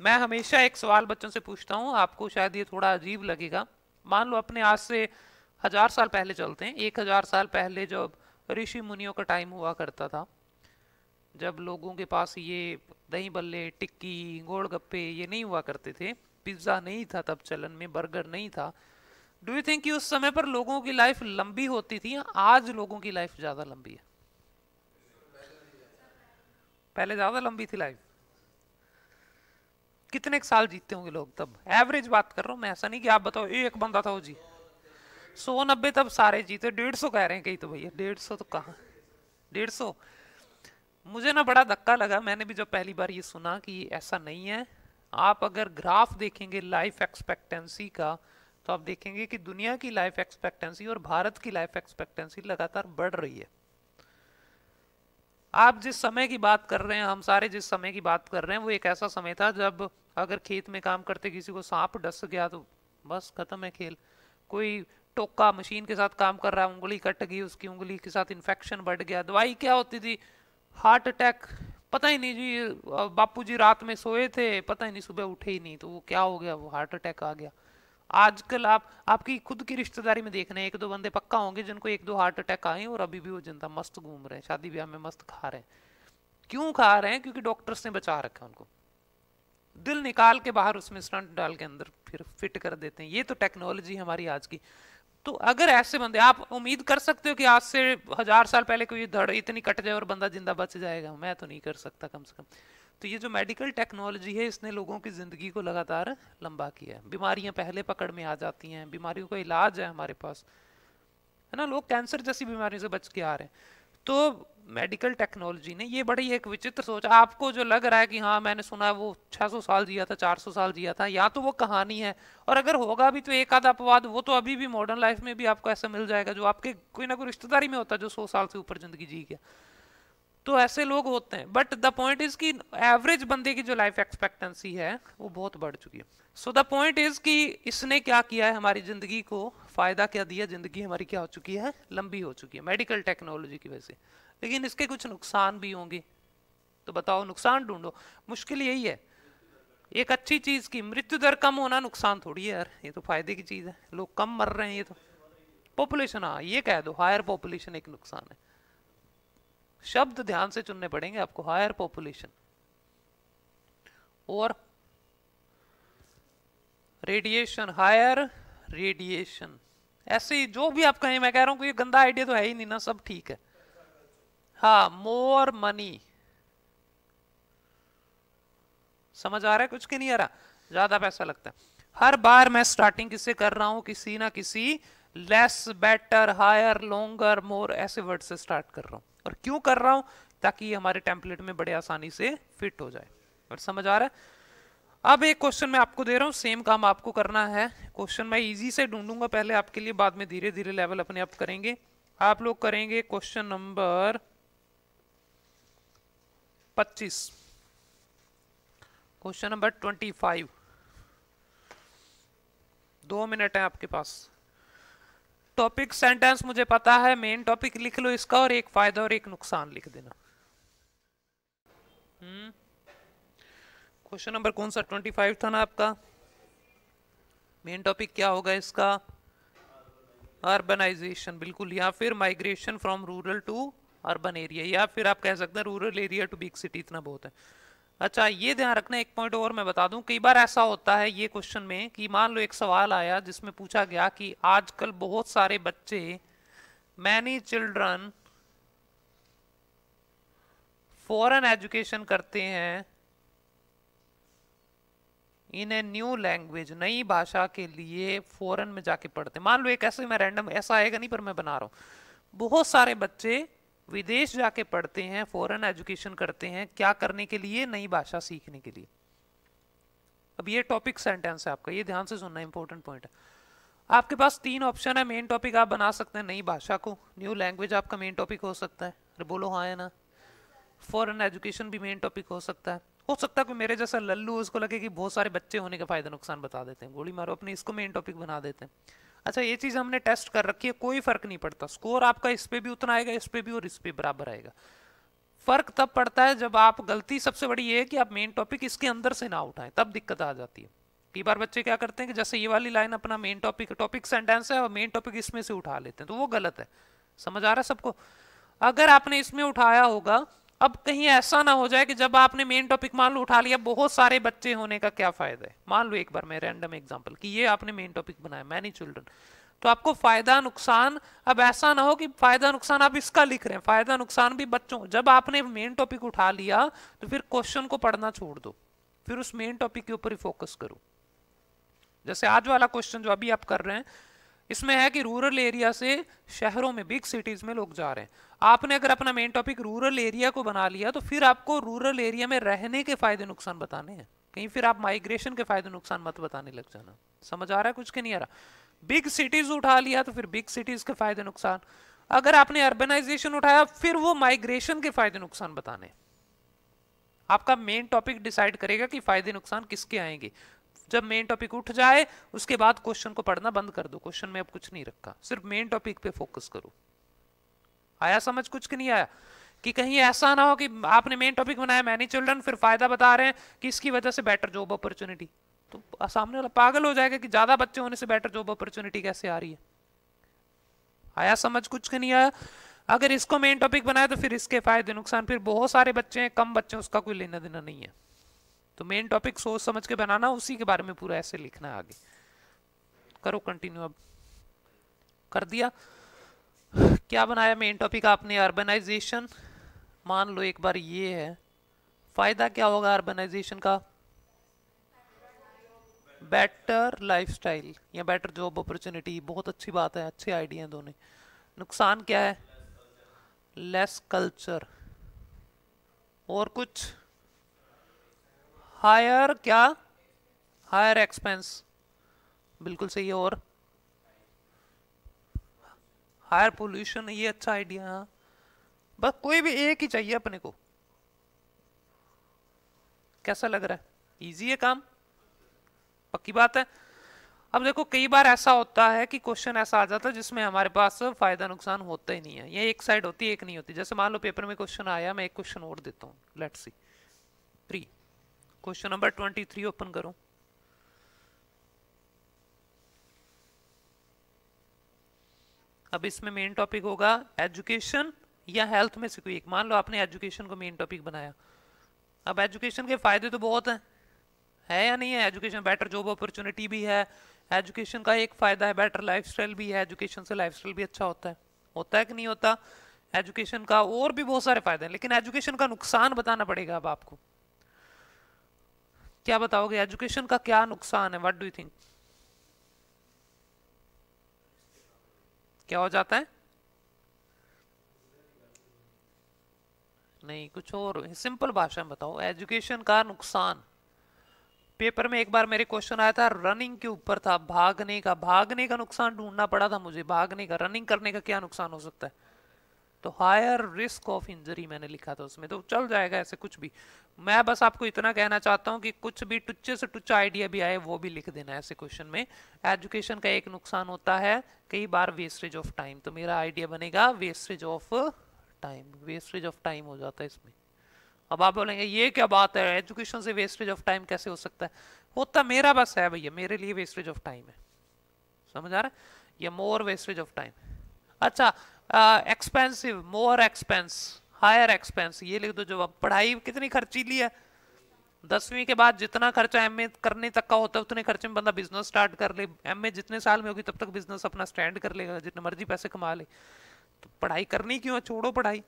मैं हमेशा एक सवाल बच्चों से पूछता हूं आपको शायद ये थोड़ा अजीब लगेगा मान लो अपने आज से हज़ार साल पहले चलते हैं एक हज़ार साल पहले जब ऋषि मुनियों का टाइम हुआ करता था जब लोगों के पास ये दही बल्ले टिक्की गोड़ गप्पे ये नहीं हुआ करते थे पिज़्ज़ा नहीं था तब चलन में बर्गर नहीं था डू यू थिंक कि उस समय पर लोगों की लाइफ लंबी होती थी आज लोगों की लाइफ ज़्यादा लंबी है पहले ज़्यादा लंबी थी लाइफ कितने साल जीते होंगे लोग तब एवरेज बात कर रहा हूँ मैं ऐसा नहीं कि आप बताओ एक बंदा था वो जी सौ नब्बे तब सारे जीते डेढ़ सौ कह रहे हैं कहीं तो भैया डेढ़ सौ तो कहाँ डेढ़ सौ मुझे ना बड़ा धक्का लगा मैंने भी जब पहली बार ये सुना कि ऐसा नहीं है आप अगर ग्राफ देखेंगे लाइफ एक्सपेक्टेंसी का तो आप देखेंगे कि दुनिया की लाइफ एक्सपेक्टेंसी और भारत की लाइफ एक्सपेक्टेंसी लगातार बढ़ रही है आप जिस समय की बात कर रहे हैं हम सारे जिस समय की बात कर रहे हैं वो एक ऐसा समय था जब अगर खेत में काम करते किसी को सांप डस गया तो बस ख़त्म है खेल कोई टोका मशीन के साथ काम कर रहा है उंगली कट गई उसकी उंगली के साथ इन्फेक्शन बढ़ गया दवाई क्या होती थी हार्ट अटैक पता ही नहीं जी बापू जी रात में सोए थे पता ही नहीं सुबह उठे ही नहीं तो वो क्या हो गया वो हार्ट अटैक आ गया आजकल आप आपकी खुद की रिश्तेदारी में देख रहे हैं एक दो बंदे पक्का होंगे जिनको एक दो हार्ट अटैक आए और अभी भी वो जनता मस्त घूम रहे हैं शादी ब्याह में मस्त खा रहे हैं क्यों खा रहे हैं क्योंकि डॉक्टर्स ने बचा रखा उनको दिल निकाल के बाहर उसमें स्टंट डाल के अंदर फिर फिट कर देते हैं ये तो टेक्नोलॉजी हमारी आज की तो अगर ऐसे बंदे आप उम्मीद कर सकते हो कि आज से हजार साल पहले कोई धड़ इतनी कट जाए और बंदा जिंदा बच जाएगा मैं तो नहीं कर सकता कम से कम तो ये जो मेडिकल टेक्नोलॉजी है इसने लोगों की ज़िंदगी को लगातार लंबा किया है बीमारियां पहले पकड़ में आ जाती हैं बीमारियों का इलाज है हमारे पास है ना लोग कैंसर जैसी बीमारियों से बच के आ रहे हैं तो मेडिकल टेक्नोलॉजी ने ये बड़ी एक विचित्र सोच आपको जो लग रहा है कि हाँ मैंने सुना वो 600 साल जिया था 400 साल जिया था या तो वो कहानी है और अगर होगा भी तो एक आधा अपवाद वो तो अभी भी मॉडर्न लाइफ में भी आपको ऐसा मिल जाएगा जो आपके कोई ना कोई रिश्तेदारी में होता है जो सौ साल से ऊपर ज़िंदगी जी गया तो ऐसे लोग होते हैं बट द पॉइंट इज की एवरेज बंदे की जो लाइफ एक्सपेक्टेंसी है वो बहुत बढ़ चुकी है सो द पॉइंट इज कि इसने क्या किया है हमारी ज़िंदगी को फ़ायदा क्या दिया ज़िंदगी हमारी क्या हो चुकी है लंबी हो चुकी है मेडिकल टेक्नोलॉजी की वजह से लेकिन इसके कुछ नुकसान भी होंगे तो बताओ नुकसान ढूंढो मुश्किल यही है एक अच्छी चीज़ की मृत्यु दर कम होना नुकसान थोड़ी है यार ये तो फायदे की चीज़ है लोग कम मर रहे हैं ये तो पॉपुलेशन हाँ ये कह दो हायर पॉपुलेशन एक नुकसान है शब्द ध्यान से चुनने पड़ेंगे आपको हायर पॉपुलेशन और रेडिएशन हायर रेडिएशन ऐसे जो भी आप कहें मैं कह रहा कि ये गंदा आइडिया तो है ही नहीं ना सब ठीक है हाँ मोर मनी समझ आ रहा है कुछ की नहीं आ रहा ज्यादा पैसा लगता है हर बार मैं स्टार्टिंग किससे कर रहा हूं किसी ना किसी less better higher longer more ऐसे वर्ड से स्टार्ट कर रहा हूं और क्यों कर रहा हूं ताकि ये हमारे टेम्पलेट में बड़े आसानी से फिट हो जाए और समझ आ रहा है अब एक क्वेश्चन मैं आपको दे रहा हूँ सेम काम आपको करना है क्वेश्चन मैं इजी से ढूंढूंगा पहले आपके लिए बाद में धीरे धीरे लेवल अपने आप करेंगे आप लोग करेंगे क्वेश्चन नंबर पच्चीस क्वेश्चन नंबर ट्वेंटी फाइव दो मिनट है आपके पास टॉपिक सेंटेंस मुझे पता है मेन टॉपिक लिख लो इसका और एक फायदा और एक नुकसान लिख देना क्वेश्चन हम्म। नंबर कौन सा ट्वेंटी फाइव था ना आपका मेन टॉपिक क्या होगा इसका अर्बनाइजेशन बिल्कुल या फिर migration from rural to urban area या फिर आप कह सकते हैं rural area to big city इतना बहुत है अच्छा ये ध्यान रखना एक पॉइंट और मैं बता दूं कई बार ऐसा होता है ये क्वेश्चन में कि मान लो एक सवाल आया जिसमें पूछा गया कि आजकल बहुत सारे बच्चे मैनी चिल्ड्रन फॉरन एजुकेशन करते हैं इन ए न्यू लैंग्वेज नई भाषा के लिए फॉरन में जाके पढ़ते मान लो एक ऐसे मैं रैंडम ऐसा आएगा नहीं पर मैं बना रहा हूँ बहुत सारे बच्चे विदेश जाके पढ़ते हैं फॉरेन एजुकेशन करते हैं क्या करने के लिए नई भाषा सीखने के लिए अब ये टॉपिक सेंटेंस है आपका ये ध्यान से सुनना इंपॉर्टेंट पॉइंट है आपके पास तीन ऑप्शन है मेन टॉपिक आप बना सकते हैं नई भाषा को न्यू लैंग्वेज आपका मेन टॉपिक हो सकता है अरे बोलो हाँ है ना फॉरन एजुकेशन भी मेन टॉपिक हो सकता है हो सकता है कि मेरे जैसा लल्लू उसको लगे कि बहुत सारे बच्चे होने का फायदा नुकसान बता देते हैं गोली मारो अपने इसको मेन टॉपिक बना देते हैं अच्छा ये चीज़ हमने टेस्ट कर रखी है कोई फ़र्क नहीं पड़ता स्कोर आपका इस पर भी उतना आएगा इस पर भी और इस पर बराबर आएगा फ़र्क तब पड़ता है जब आप गलती सबसे बड़ी ये है कि आप मेन टॉपिक इसके अंदर से ना उठाएं तब दिक्कत आ जाती है कई बार बच्चे क्या करते हैं कि जैसे ये वाली लाइन अपना मेन टॉपिक टॉपिक सेंटेंस है और मेन टॉपिक इसमें से उठा लेते हैं तो वो गलत है समझ आ रहा है सबको अगर आपने इसमें उठाया होगा अब कहीं ऐसा ना हो जाए कि जब आपने मेन टॉपिक मान लो उठा लिया बहुत सारे बच्चे होने का क्या फ़ायदा है मान लो एक बार मैं रैंडम एग्जांपल कि ये आपने मेन टॉपिक बनाया मैनी चिल्ड्रन तो आपको फ़ायदा नुकसान अब ऐसा ना हो कि फ़ायदा नुकसान आप इसका लिख रहे हैं फ़ायदा नुकसान भी बच्चों जब आपने मेन टॉपिक उठा लिया तो फिर क्वेश्चन को पढ़ना छोड़ दो फिर उस मेन टॉपिक के ऊपर ही फोकस करो जैसे आज वाला क्वेश्चन जो अभी आप कर रहे हैं इसमें है कि रूरल एरिया से शहरों में बिग सिटीज़ में लोग जा रहे हैं आपने अगर अपना मेन टॉपिक रूरल एरिया को बना लिया तो फिर आपको रूरल एरिया में रहने के फ़ायदे नुकसान बताने हैं कहीं फिर आप माइग्रेशन के फ़ायदे नुकसान मत बताने लग जाना समझ आ रहा है कुछ के नहीं आ रहा बिग सिटीज़ उठा लिया तो फिर बिग सिटीज़ के फ़ायदे नुकसान अगर आपने अर्बेनाइजेशन उठाया फिर वो माइग्रेशन के फ़ायदे नुकसान बताने आपका मेन टॉपिक डिसाइड करेगा कि फ़ायदे नुकसान किसके आएंगे जब मेन टॉपिक उठ जाए उसके बाद क्वेश्चन को पढ़ना बंद कर दो क्वेश्चन में अब कुछ नहीं रखा सिर्फ मेन टॉपिक पे फोकस करो आया समझ कुछ कि नहीं आया कि कहीं ऐसा ना हो कि आपने मेन टॉपिक बनाया मैनी चिल्ड्रन फिर फायदा बता रहे हैं कि इसकी वजह से बेटर जॉब अपॉर्चुनिटी तो सामने वाला पागल हो जाएगा कि ज्यादा बच्चे होने से बेटर जॉब अपॉर्चुनिटी कैसे आ रही है आया समझ कुछ कि नहीं आया अगर इसको मेन टॉपिक बनाया तो फिर इसके फायदे नुकसान फिर बहुत सारे बच्चे हैं कम बच्चे उसका कोई लेना देना नहीं है तो मेन टॉपिक सोच समझ के बनाना उसी के बारे में पूरा ऐसे लिखना आगे करो कंटिन्यू अब कर दिया क्या बनाया मेन टॉपिक आपने अर्बनाइजेशन मान लो एक बार ये है फ़ायदा क्या होगा अर्बनाइजेशन का बेटर लाइफस्टाइल या बेटर जॉब अपॉर्चुनिटी बहुत अच्छी बात है अच्छे आइडिया हैं दोनों नुकसान क्या है लेस कल्चर और कुछ हायर क्या हायर एक्सपेंस बिल्कुल सही है और हायर पोल्यूशन ये अच्छा आइडिया है बस कोई भी एक ही चाहिए अपने को कैसा लग रहा है इजी है काम पक्की बात है अब देखो कई बार ऐसा होता है कि क्वेश्चन ऐसा आ जाता है जिसमें हमारे पास फायदा नुकसान होता ही नहीं है ये एक साइड होती है एक नहीं होती जैसे मान लो पेपर में क्वेश्चन आया मैं एक क्वेश्चन और देता हूँ let's see question number twenty three open करो अब इसमें मेन टॉपिक होगा एजुकेशन या हेल्थ में से कोई एक मान लो आपने एजुकेशन को मेन टॉपिक बनाया अब एजुकेशन के फ़ायदे तो बहुत हैं है या नहीं है एजुकेशन बेटर जॉब अपॉर्चुनिटी भी है एजुकेशन का एक फ़ायदा है बेटर लाइफस्टाइल भी है एजुकेशन से लाइफस्टाइल भी अच्छा होता है होता है कि नहीं होता एजुकेशन का और भी बहुत सारे फ़ायदे हैं लेकिन एजुकेशन का नुकसान बताना पड़ेगा अब आपको क्या बताओगे एजुकेशन का क्या नुकसान है व्हाट डू यू थिंक क्या हो जाता है नहीं कुछ और सिंपल भाषा में बताओ एजुकेशन का नुकसान पेपर में एक बार मेरे क्वेश्चन आया था रनिंग के ऊपर था भागने का भागने का नुकसान ढूंढना पड़ा था मुझे भागने का रनिंग करने का क्या नुकसान हो सकता है तो हायर रिस्क ऑफ इंजरी मैंने लिखा था उसमें तो चल जाएगा ऐसे कुछ भी मैं बस आपको इतना कहना चाहता हूँ कि कुछ भी टुच्चे से टुच्चा आइडिया भी आए वो भी लिख देना ऐसे क्वेश्चन में एजुकेशन का एक नुकसान होता है कई बार वेस्टेज ऑफ टाइम तो मेरा आइडिया बनेगा wastage of time wastage of time हो जाता है इसमें अब आप बोलेंगे ये क्या बात है एजुकेशन से वेस्टेज ऑफ टाइम कैसे हो सकता है होता मेरा बस है भैया मेरे लिए वेस्टेज ऑफ टाइम है समझ आ रहा है या मोर वेस्टेज ऑफ टाइम अच्छा expensive more expense higher expense ये लिख दो जवाब पढ़ाई कितनी खर्चीली है दसवीं के बाद जितना खर्चा एम करने तक का होता है उतने खर्चे में बंदा बिजनेस स्टार्ट कर ले एम जितने साल में होगी तब तक बिजनेस अपना स्टैंड कर लेगा जितने मर्जी पैसे कमा ले तो पढ़ाई करनी क्यों है छोड़ो पढ़ाई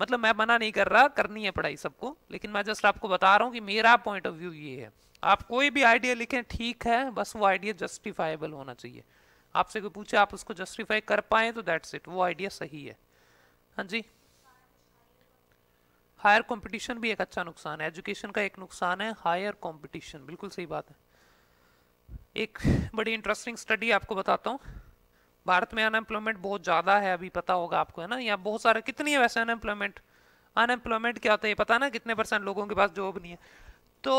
मतलब मैं मना नहीं कर रहा करनी है पढ़ाई सबको लेकिन मैं जस्ट आपको बता रहा हूँ कि मेरा पॉइंट ऑफ व्यू ये है आप कोई भी आइडिया लिखें ठीक है बस वो आइडिया जस्टिफाइबल होना चाहिए आपसे कोई पूछे आप उसको जस्टिफाई कर पाए तो दैट्स इट वो आइडिया सही है हाँ जी हायर कंपटीशन भी एक अच्छा नुकसान है एजुकेशन का एक नुकसान है हायर कंपटीशन बिल्कुल सही बात है एक बड़ी इंटरेस्टिंग स्टडी आपको बताता हूँ भारत में अनएम्प्लॉयमेंट बहुत ज़्यादा है अभी पता होगा आपको है ना यहाँ बहुत सारे कितनी है वैसे अनएम्प्लॉयमेंट अनएम्प्लॉयमेंट क्या होता है ये पता ना कितने परसेंट लोगों के पास जॉब नहीं है तो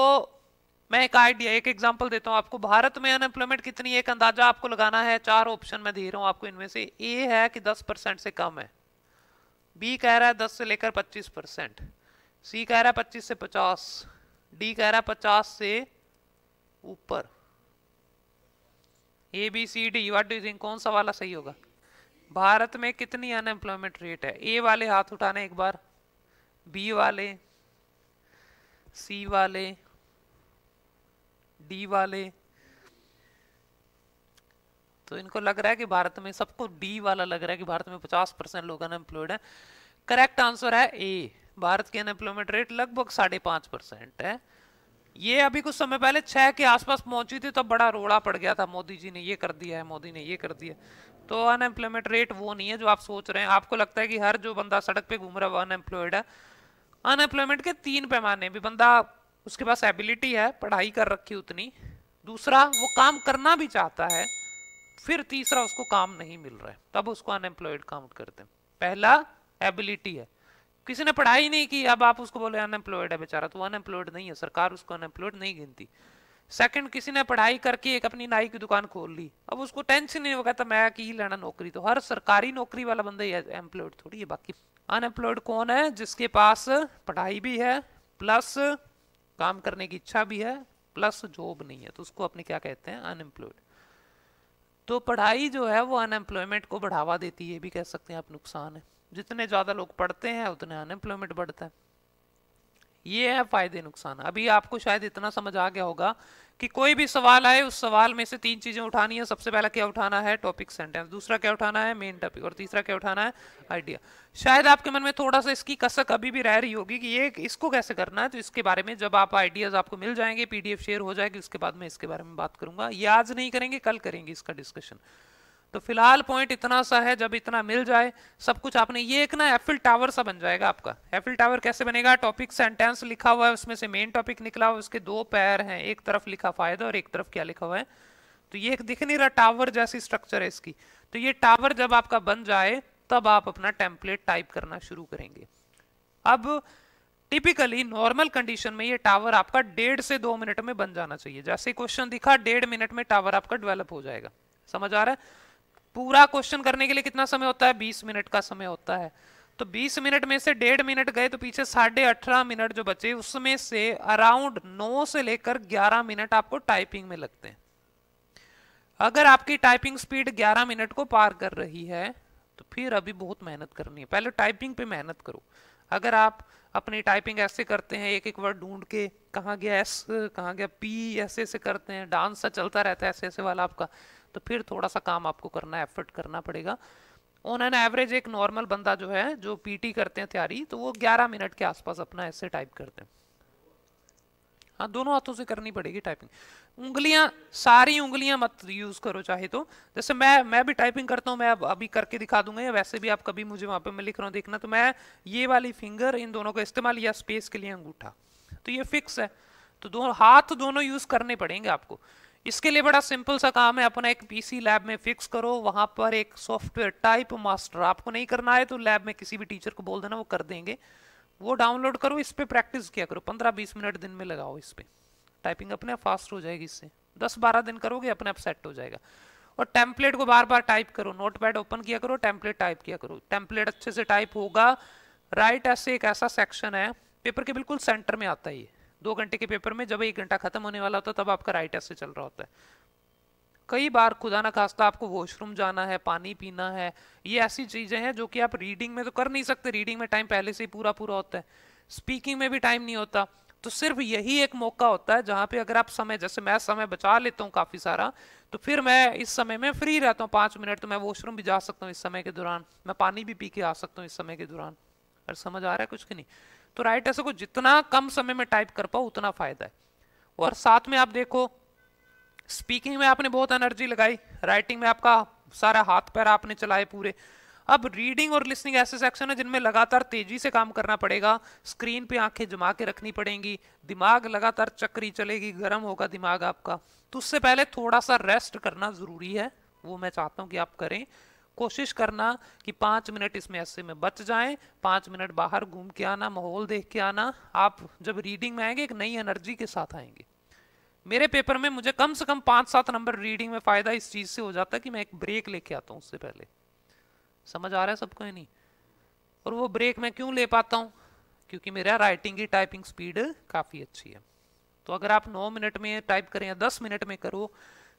मैं एक आइडिया एक एग्जाम्पल देता हूँ आपको भारत में अनएम्प्लॉयमेंट कितनी एक अंदाजा आपको लगाना है चार ऑप्शन में दे रहा हूँ आपको इनमें से ए है कि दस परसेंट से कम है बी कह रहा है दस से लेकर पच्चीस परसेंट सी कह रहा है पच्चीस से पचास डी कह रहा है पचास से ऊपर A B C D what do think कौन सा वाला सही होगा भारत में कितनी अनएम्प्लॉयमेंट रेट है ए वाले हाथ उठाने एक बार बी वाले सी वाले डी वाले तो इनको लग रहा है कि भारत में सबको डी वाला लग रहा है कि भारत में 50 परसेंट लोग अनएम्प्लॉयड है करेक्ट आंसर है ए भारत की अनएम्प्लॉयमेंट रेट लगभग साढ़े पांच परसेंट है ये अभी कुछ समय पहले छह के आसपास पहुंची थी तो बड़ा रोड़ा पड़ गया था मोदी जी ने ये कर दिया है मोदी ने ये कर दिया तो अनएम्प्लॉयमेंट रेट वो नहीं है जो आप सोच रहे हैं आपको लगता है कि हर जो बंदा सड़क पे घूम रहा है वो अनएम्प्लॉयड है अनएम्प्लॉयमेंट के तीन पैमाने भी बंदा उसके पास एबिलिटी है पढ़ाई कर रखी उतनी दूसरा वो काम करना भी चाहता है फिर तीसरा उसको काम नहीं मिल रहा है तब उसको अनएम्प्लॉयड काउंट करते हैं पहला एबिलिटी है किसी ने पढ़ाई नहीं की अब आप उसको बोले अनएम्प्लॉयड है बेचारा तो अनएम्प्लॉयड नहीं है सरकार उसको अनएम्प्लॉयड नहीं गिनती सेकंड किसी ने पढ़ाई करके एक अपनी नाई की दुकान खोल ली अब उसको टेंशन नहीं होगा तो मैं की लेना नौकरी तो हर सरकारी नौकरी वाला बंदा ही एम्प्लॉयड थोड़ी है बाकी अनएम्प्लॉयड कौन है जिसके पास पढ़ाई भी है प्लस काम करने की इच्छा भी है प्लस जॉब नहीं है तो उसको अपने क्या कहते हैं अनएम्प्लॉयड तो पढ़ाई जो है वो अनएम्प्लॉयमेंट को बढ़ावा देती है ये भी कह सकते हैं आप नुकसान है जितने ज़्यादा लोग पढ़ते हैं उतने अनएम्प्लॉयमेंट बढ़ता है ये है फायदे नुकसान अभी आपको शायद इतना समझ आ गया होगा कि कोई भी सवाल आए उस सवाल में से तीन चीज़ें उठानी है सबसे पहला क्या उठाना है टॉपिक सेंटेंस दूसरा क्या उठाना है मेन टॉपिक और तीसरा क्या उठाना है आइडिया शायद आपके मन में थोड़ा सा इसकी कसक अभी भी रह रही होगी कि ये इसको कैसे करना है तो इसके बारे में जब आप आइडियाज़ आपको मिल जाएंगे पीडीएफ शेयर हो जाएगी उसके बाद में इसके बारे में बात करूंगा ये आज नहीं करेंगे कल करेंगे इसका डिस्कशन तो फिलहाल पॉइंट इतना सा है जब इतना मिल जाए सब कुछ आपने ये एक ना एफिल टावर सा बन जाएगा आपका एफिल टावर कैसे बनेगा टॉपिक सेंटेंस लिखा हुआ है उसमें से मेन टॉपिक निकला हुआ उसके दो पैर हैं एक तरफ लिखा फायदा और एक तरफ क्या लिखा हुआ है तो ये एक दिख नहीं रहा टावर जैसी स्ट्रक्चर है इसकी तो ये टावर जब आपका बन जाए तब आप अपना टेम्पलेट टाइप करना शुरू करेंगे अब टिपिकली नॉर्मल कंडीशन में ये टावर आपका डेढ़ से दो मिनट में बन जाना चाहिए जैसे क्वेश्चन दिखा डेढ़ मिनट में टावर आपका डेवलप हो जाएगा समझ आ रहा है पूरा क्वेश्चन करने के लिए कितना समय होता है बीस मिनट का समय होता है तो 20 मिनट में से डेढ़ मिनट गए तो पीछे साढ़े अठारह मिनट जो बचे उसमें से अराउंड 9 से लेकर 11 मिनट आपको टाइपिंग में लगते हैं अगर आपकी टाइपिंग स्पीड 11 मिनट को पार कर रही है तो फिर अभी बहुत मेहनत करनी है पहले टाइपिंग पे मेहनत करो अगर आप अपनी टाइपिंग ऐसे करते हैं एक एक वर्ड ढूंढ के कहाँ गया एस कहाँ गया पी ऐसे ऐसे करते हैं डांस सा चलता रहता है ऐसे ऐसे वाला आपका तो फिर थोड़ा सा काम आपको करना है एफर्ट करना पड़ेगा ऑन एन एवरेज एक नॉर्मल बंदा जो है जो पीटी करते हैं तैयारी तो वो 11 मिनट के आसपास अपना ऐसे टाइप करते हैं हाँ दोनों हाथों से करनी पड़ेगी टाइपिंग उंगलियां सारी उंगलियां मत यूज़ करो चाहे तो जैसे मैं मैं भी टाइपिंग करता हूँ मैं अब अभी करके दिखा दूंगा या वैसे भी आप कभी मुझे वहां पे मैं लिख रहा हूँ देखना तो मैं ये वाली फिंगर इन दोनों का इस्तेमाल या स्पेस के लिए अंगूठा तो ये फिक्स है तो दोनों हाथ दोनों यूज़ करने पड़ेंगे आपको इसके लिए बड़ा सिंपल सा काम है अपना एक पीसी लैब में फिक्स करो वहाँ पर एक सॉफ्टवेयर टाइप मास्टर आपको नहीं करना है तो लैब में किसी भी टीचर को बोल देना वो कर देंगे वो डाउनलोड करो इस पर प्रैक्टिस किया करो पंद्रह बीस मिनट दिन में लगाओ इस पर टाइपिंग अपने आप फास्ट हो जाएगी इससे दस बारह दिन करोगे अपने आप सेट हो जाएगा और टेम्पलेट को बार बार टाइप करो नोट पैड ओपन किया करो टेम्पलेट टाइप किया करो टेम्पलेट अच्छे से टाइप होगा राइट ऐसे एक ऐसा सेक्शन है पेपर के बिल्कुल सेंटर में आता है ये दो घंटे के पेपर में जब एक घंटा खत्म होने वाला होता है तब आपका राइट ऐसे चल रहा होता है कई बार खुदा ना खास्ता आपको वॉशरूम जाना है पानी पीना है ये ऐसी चीज़ें हैं जो कि आप रीडिंग में तो कर नहीं सकते रीडिंग में टाइम पहले से ही पूरा पूरा होता है स्पीकिंग में भी टाइम नहीं होता तो सिर्फ यही एक मौका होता है जहां पे अगर आप समय जैसे मैं समय बचा लेता हूँ काफ़ी सारा तो फिर मैं इस समय में फ्री रहता हूँ पांच मिनट तो मैं वॉशरूम भी जा सकता हूँ इस समय के दौरान मैं पानी भी पी के आ सकता हूँ इस समय के दौरान अगर समझ आ रहा है कुछ कि नहीं तो राइट ऐसे को जितना कम समय में टाइप कर पाओ उतना फायदा है और साथ में आप देखो स्पीकिंग में आपने बहुत एनर्जी लगाई राइटिंग में आपका सारा हाथ पैर आपने चलाए पूरे अब रीडिंग और लिसनिंग ऐसे सेक्शन है जिनमें लगातार तेजी से काम करना पड़ेगा स्क्रीन पे आंखें जमा के रखनी पड़ेंगी दिमाग लगातार चक्री चलेगी गर्म होगा दिमाग आपका तो उससे पहले थोड़ा सा रेस्ट करना ज़रूरी है वो मैं चाहता हूँ कि आप करें कोशिश करना कि पाँच मिनट इसमें ऐसे में बच जाएं पाँच मिनट बाहर घूम के आना माहौल देख के आना आप जब रीडिंग में आएंगे एक नई एनर्जी के साथ आएंगे मेरे पेपर में मुझे कम से कम पाँच सात नंबर रीडिंग में फ़ायदा इस चीज़ से हो जाता है कि मैं एक ब्रेक लेके आता हूँ उससे पहले समझ आ रहा है सबको ही नहीं और वो ब्रेक मैं क्यों ले पाता हूँ क्योंकि मेरा राइटिंग की टाइपिंग स्पीड काफ़ी अच्छी है तो अगर आप नौ मिनट में टाइप करें या दस मिनट में करो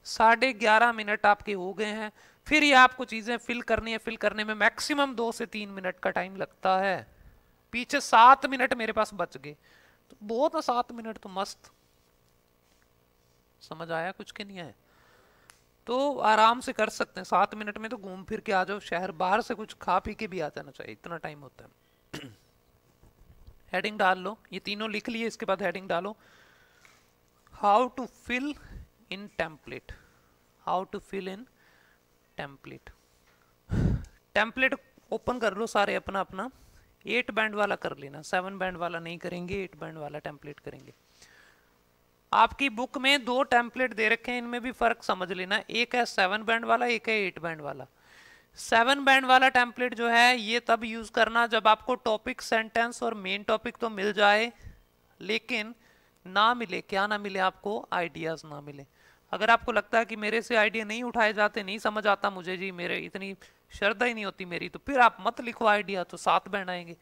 साढ़े ग्यारह मिनट आपके हो गए हैं फिर ये आपको चीज़ें फिल करनी है फिल करने में मैक्सिमम दो से तीन मिनट का टाइम लगता है पीछे सात मिनट मेरे पास बच गए तो बहुत ना सात मिनट तो मस्त समझ आया कुछ के नहीं आया तो आराम से कर सकते हैं सात मिनट में तो घूम फिर के आ जाओ शहर बाहर से कुछ खा पी के भी आ जाना चाहिए इतना टाइम होता है हेडिंग डाल लो ये तीनों लिख लिए इसके बाद हेडिंग डालो how to fill in template how to fill in template template open कर लो सारे अपना अपना एट बैंड वाला कर लेना सेवन बैंड वाला नहीं करेंगे एट बैंड वाला टेम्पलेट करेंगे आपकी बुक में दो टेम्पलेट दे रखे हैं इनमें भी फर्क समझ लेना एक है सेवन बैंड वाला एक है एट बैंड वाला सेवन बैंड वाला टेम्पलेट जो है ये तब यूज करना जब आपको टॉपिक सेंटेंस और मेन टॉपिक तो मिल जाए लेकिन ना मिले क्या ना मिले आपको आइडियाज ना मिले अगर आपको लगता है कि मेरे से आइडिया नहीं उठाए जाते नहीं समझ आता मुझे जी मेरे इतनी श्रद्धा ही नहीं होती मेरी तो फिर आप मत लिखो आइडिया तो सात बैंड आएंगे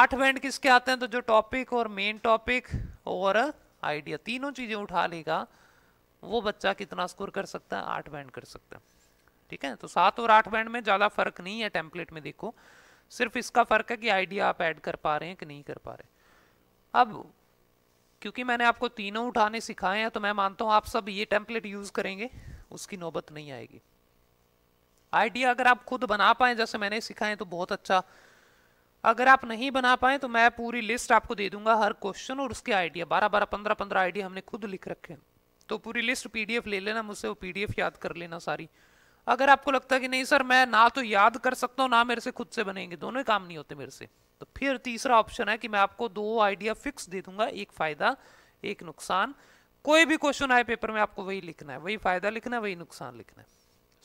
आठ बैंड किसके आते हैं तो जो टॉपिक और मेन टॉपिक और आइडिया तीनों चीज़ें उठा लेगा वो बच्चा कितना स्कोर कर सकता है आठ बैंड कर सकता है ठीक है तो सात और आठ बैंड में ज़्यादा फर्क नहीं है टेम्पलेट में देखो सिर्फ इसका फ़र्क है कि आइडिया आप ऐड कर पा रहे हैं कि नहीं कर पा रहे अब क्योंकि मैंने आपको तीनों उठाने सिखाए हैं तो मैं मानता हूँ आप सब ये टेम्पलेट यूज़ करेंगे उसकी नौबत नहीं आएगी आइडिया अगर आप खुद बना पाए जैसे मैंने सिखाएं तो बहुत अच्छा अगर आप नहीं बना पाए तो मैं पूरी लिस्ट आपको दे दूंगा हर क्वेश्चन और उसके आइडिया बारह बारह पंद्रह पंद्रह आइडिया हमने खुद लिख रखे हैं तो पूरी लिस्ट पीडीएफ ले लेना मुझसे वो पीडीएफ याद कर लेना सारी अगर आपको लगता है कि नहीं सर मैं ना तो याद कर सकता हूँ ना मेरे से खुद से बनेंगे दोनों ही काम नहीं होते मेरे से तो फिर तीसरा ऑप्शन है कि मैं आपको दो आइडिया फिक्स दे दूंगा एक फायदा एक नुकसान कोई भी क्वेश्चन आए पेपर में आपको वही लिखना है वही फायदा लिखना है वही नुकसान लिखना है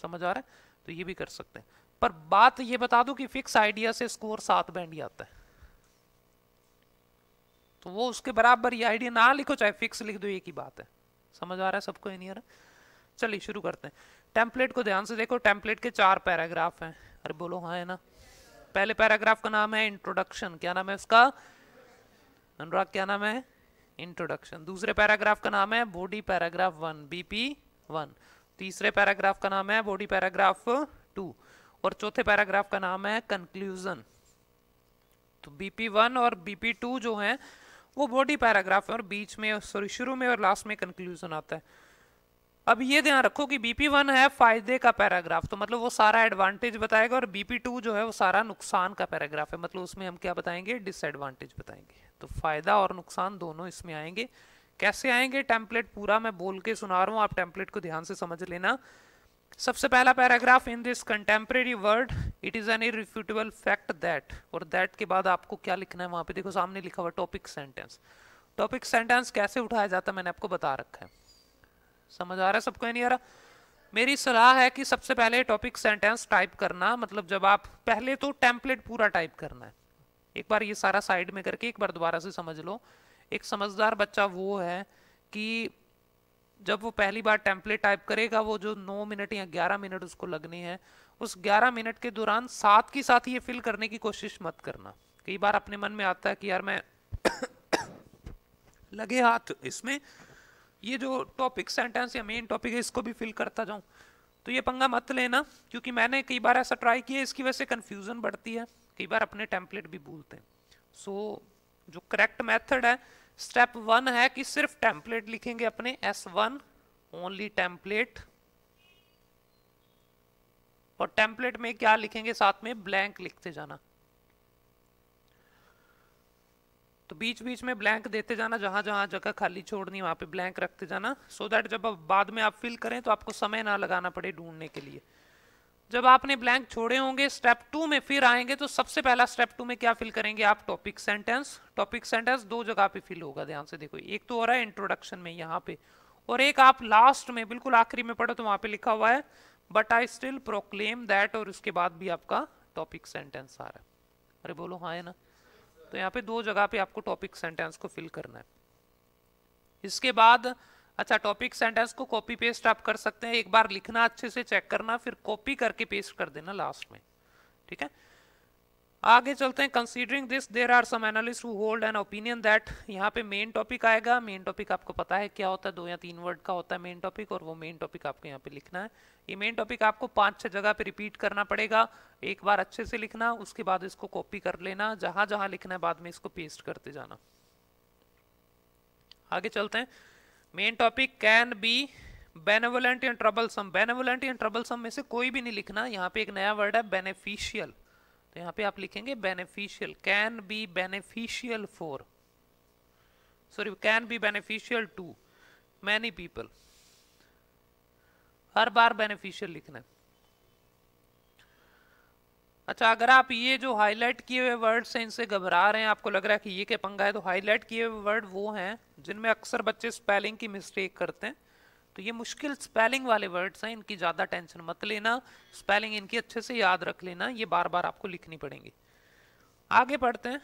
समझ आ रहा है तो ये भी कर सकते हैं पर बात ये बता दूं कि फिक्स आइडिया से स्कोर सात बैंड ही आता है तो वो उसके बराबर ये आइडिया ना लिखो चाहे फिक्स लिख दो एक ही बात है समझ आ रहा है सबको ये नहीं आ रहा चलिए शुरू करते हैं टेम्पलेट को ध्यान से देखो टेम्पलेट के चार पैराग्राफ हैं अरे बोलो हाँ है ना पहले पैराग्राफ का नाम है इंट्रोडक्शन क्या नाम है उसका अनुराग क्या नाम है इंट्रोडक्शन दूसरे पैराग्राफ का नाम है body paragraph one BP one तीसरे पैराग्राफ का नाम है बॉडी पैराग्राफ टू और चौथे पैराग्राफ का नाम है कंक्लूजन तो बीपी वन और बीपी टू जो है वो बॉडी पैराग्राफ है और बीच में सॉरी शुरू में और लास्ट में कंक्लूजन आता है अब ये ध्यान रखो कि बीपी वन है फायदे का पैराग्राफ तो मतलब वो सारा एडवांटेज बताएगा और बीपी टू जो है वो सारा नुकसान का पैराग्राफ है मतलब उसमें हम क्या बताएंगे डिसएडवांटेज बताएंगे तो फायदा और नुकसान दोनों इसमें आएंगे कैसे आएंगे टेम्पलेट पूरा मैं बोल के सुना रहा हूँ आप टेम्पलेट को ध्यान से समझ लेना सबसे पहला paragraph in this contemporary word it is an irrefutable fact that और दैट के बाद आपको क्या लिखना है वहाँ पे देखो सामने लिखा हुआ टॉपिक सेंटेंस टॉपिक सेंटेंस कैसे उठाया जाता है मैंने आपको बता रखा है समझ आ रहा है सबको नहीं आ रहा मेरी सलाह है कि सबसे पहले टॉपिक सेंटेंस टाइप करना मतलब जब आप पहले तो टेम्पलेट पूरा टाइप करना है एक बार ये सारा साइड में करके एक बार दोबारा से समझ लो एक समझदार बच्चा वो है कि जब वो पहली बार टेम्पलेट टाइप करेगा वो जो नौ मिनट या ग्यारह मिनट उसको लगने हैं उस ग्यारह मिनट के दौरान साथ के साथ ये फिल करने की कोशिश मत करना कई बार अपने मन में आता है कि यार मैं लगे हाथ इसमें ये जो टॉपिक सेंटेंस या मेन टॉपिक है इसको भी फिल करता जाऊँ तो ये पंगा मत लेना क्योंकि मैंने कई बार ऐसा ट्राई किया इसकी वजह से कन्फ्यूज़न बढ़ती है कई बार अपने टेम्पलेट भी भूलते हैं सो so, जो करेक्ट मेथड है स्टेप वन है कि सिर्फ टेम्पलेट लिखेंगे अपने एस वन ओनली टेम्पलेट और टेम्पलेट में क्या लिखेंगे साथ में ब्लैंक लिखते जाना तो बीच बीच में ब्लैंक देते जाना जहां जहां जगह खाली छोड़नी वहां पे ब्लैंक रखते जाना सो so दैट जब आप बाद में आप फिल करें तो आपको समय ना लगाना पड़े ढूंढने के लिए जब आपने ब्लैंक छोड़े होंगे स्टेप टू में फिर आएंगे तो सबसे पहला स्टेप टू में क्या फिल करेंगे आप टॉपिक सेंटेंस टॉपिक सेंटेंस दो जगह पे फिल होगा ध्यान से देखो एक तो हो रहा है इंट्रोडक्शन में यहाँ पे और एक आप लास्ट में बिल्कुल आखिरी में पढ़ो तो वहां पे लिखा हुआ है but I still proclaim that और उसके बाद भी आपका टॉपिक सेंटेंस आ रहा है अरे बोलो हाँ है ना तो यहाँ पे दो जगह पे आपको टॉपिक सेंटेंस को फिल करना है इसके बाद अच्छा टॉपिक सेंटेंस को कॉपी पेस्ट आप कर सकते हैं एक बार लिखना अच्छे से चेक करना फिर कॉपी करके पेस्ट कर देना लास्ट में ठीक है आगे चलते हैं considering this there are some analyst who hold an opinion that यहाँ पे मेन टॉपिक आएगा मेन टॉपिक आपको पता है क्या होता है दो या तीन वर्ड का होता है मेन टॉपिक और वो मेन टॉपिक आपको यहाँ पे लिखना है ये मेन टॉपिक आपको पांच छह जगह पे रिपीट करना पड़ेगा एक बार अच्छे से लिखना उसके बाद इसको कॉपी कर लेना जहां जहां लिखना है बाद में इसको पेस्ट करते जाना आगे चलते हैं main topic can be benevolent and troublesome benevolent and troublesome में से कोई भी नहीं लिखना यहाँ पे एक नया वर्ड है बेनिफिशियल तो यहाँ पे आप लिखेंगे beneficial can be beneficial for sorry can be beneficial to many people हर बार बेनिफिशियल लिखना है अच्छा अगर आप ये जो हाईलाइट किए हुए वर्ड्स हैं इनसे घबरा रहे हैं आपको लग रहा है कि ये क्या पंगा है तो हाईलाइट किए हुए वर्ड वो हैं जिनमें अक्सर बच्चे स्पेलिंग की मिस्टेक करते हैं तो ये मुश्किल स्पेलिंग वाले वर्ड्स हैं इनकी ज़्यादा टेंशन मत लेना स्पेलिंग इनकी अच्छे से याद रख लेना ये बार बार आपको लिखनी पड़ेंगी आगे पढ़ते हैं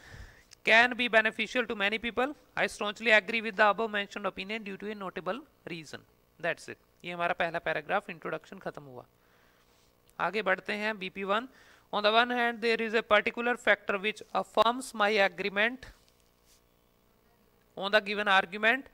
can be beneficial to many people I strongly agree with the above mentioned opinion due to a notable reason that's it ये हमारा पहला पैराग्राफ इंट्रोडक्शन खत्म हुआ आगे बढ़ते हैं B P one on the one hand there is a particular factor which affirms my agreement on the given argument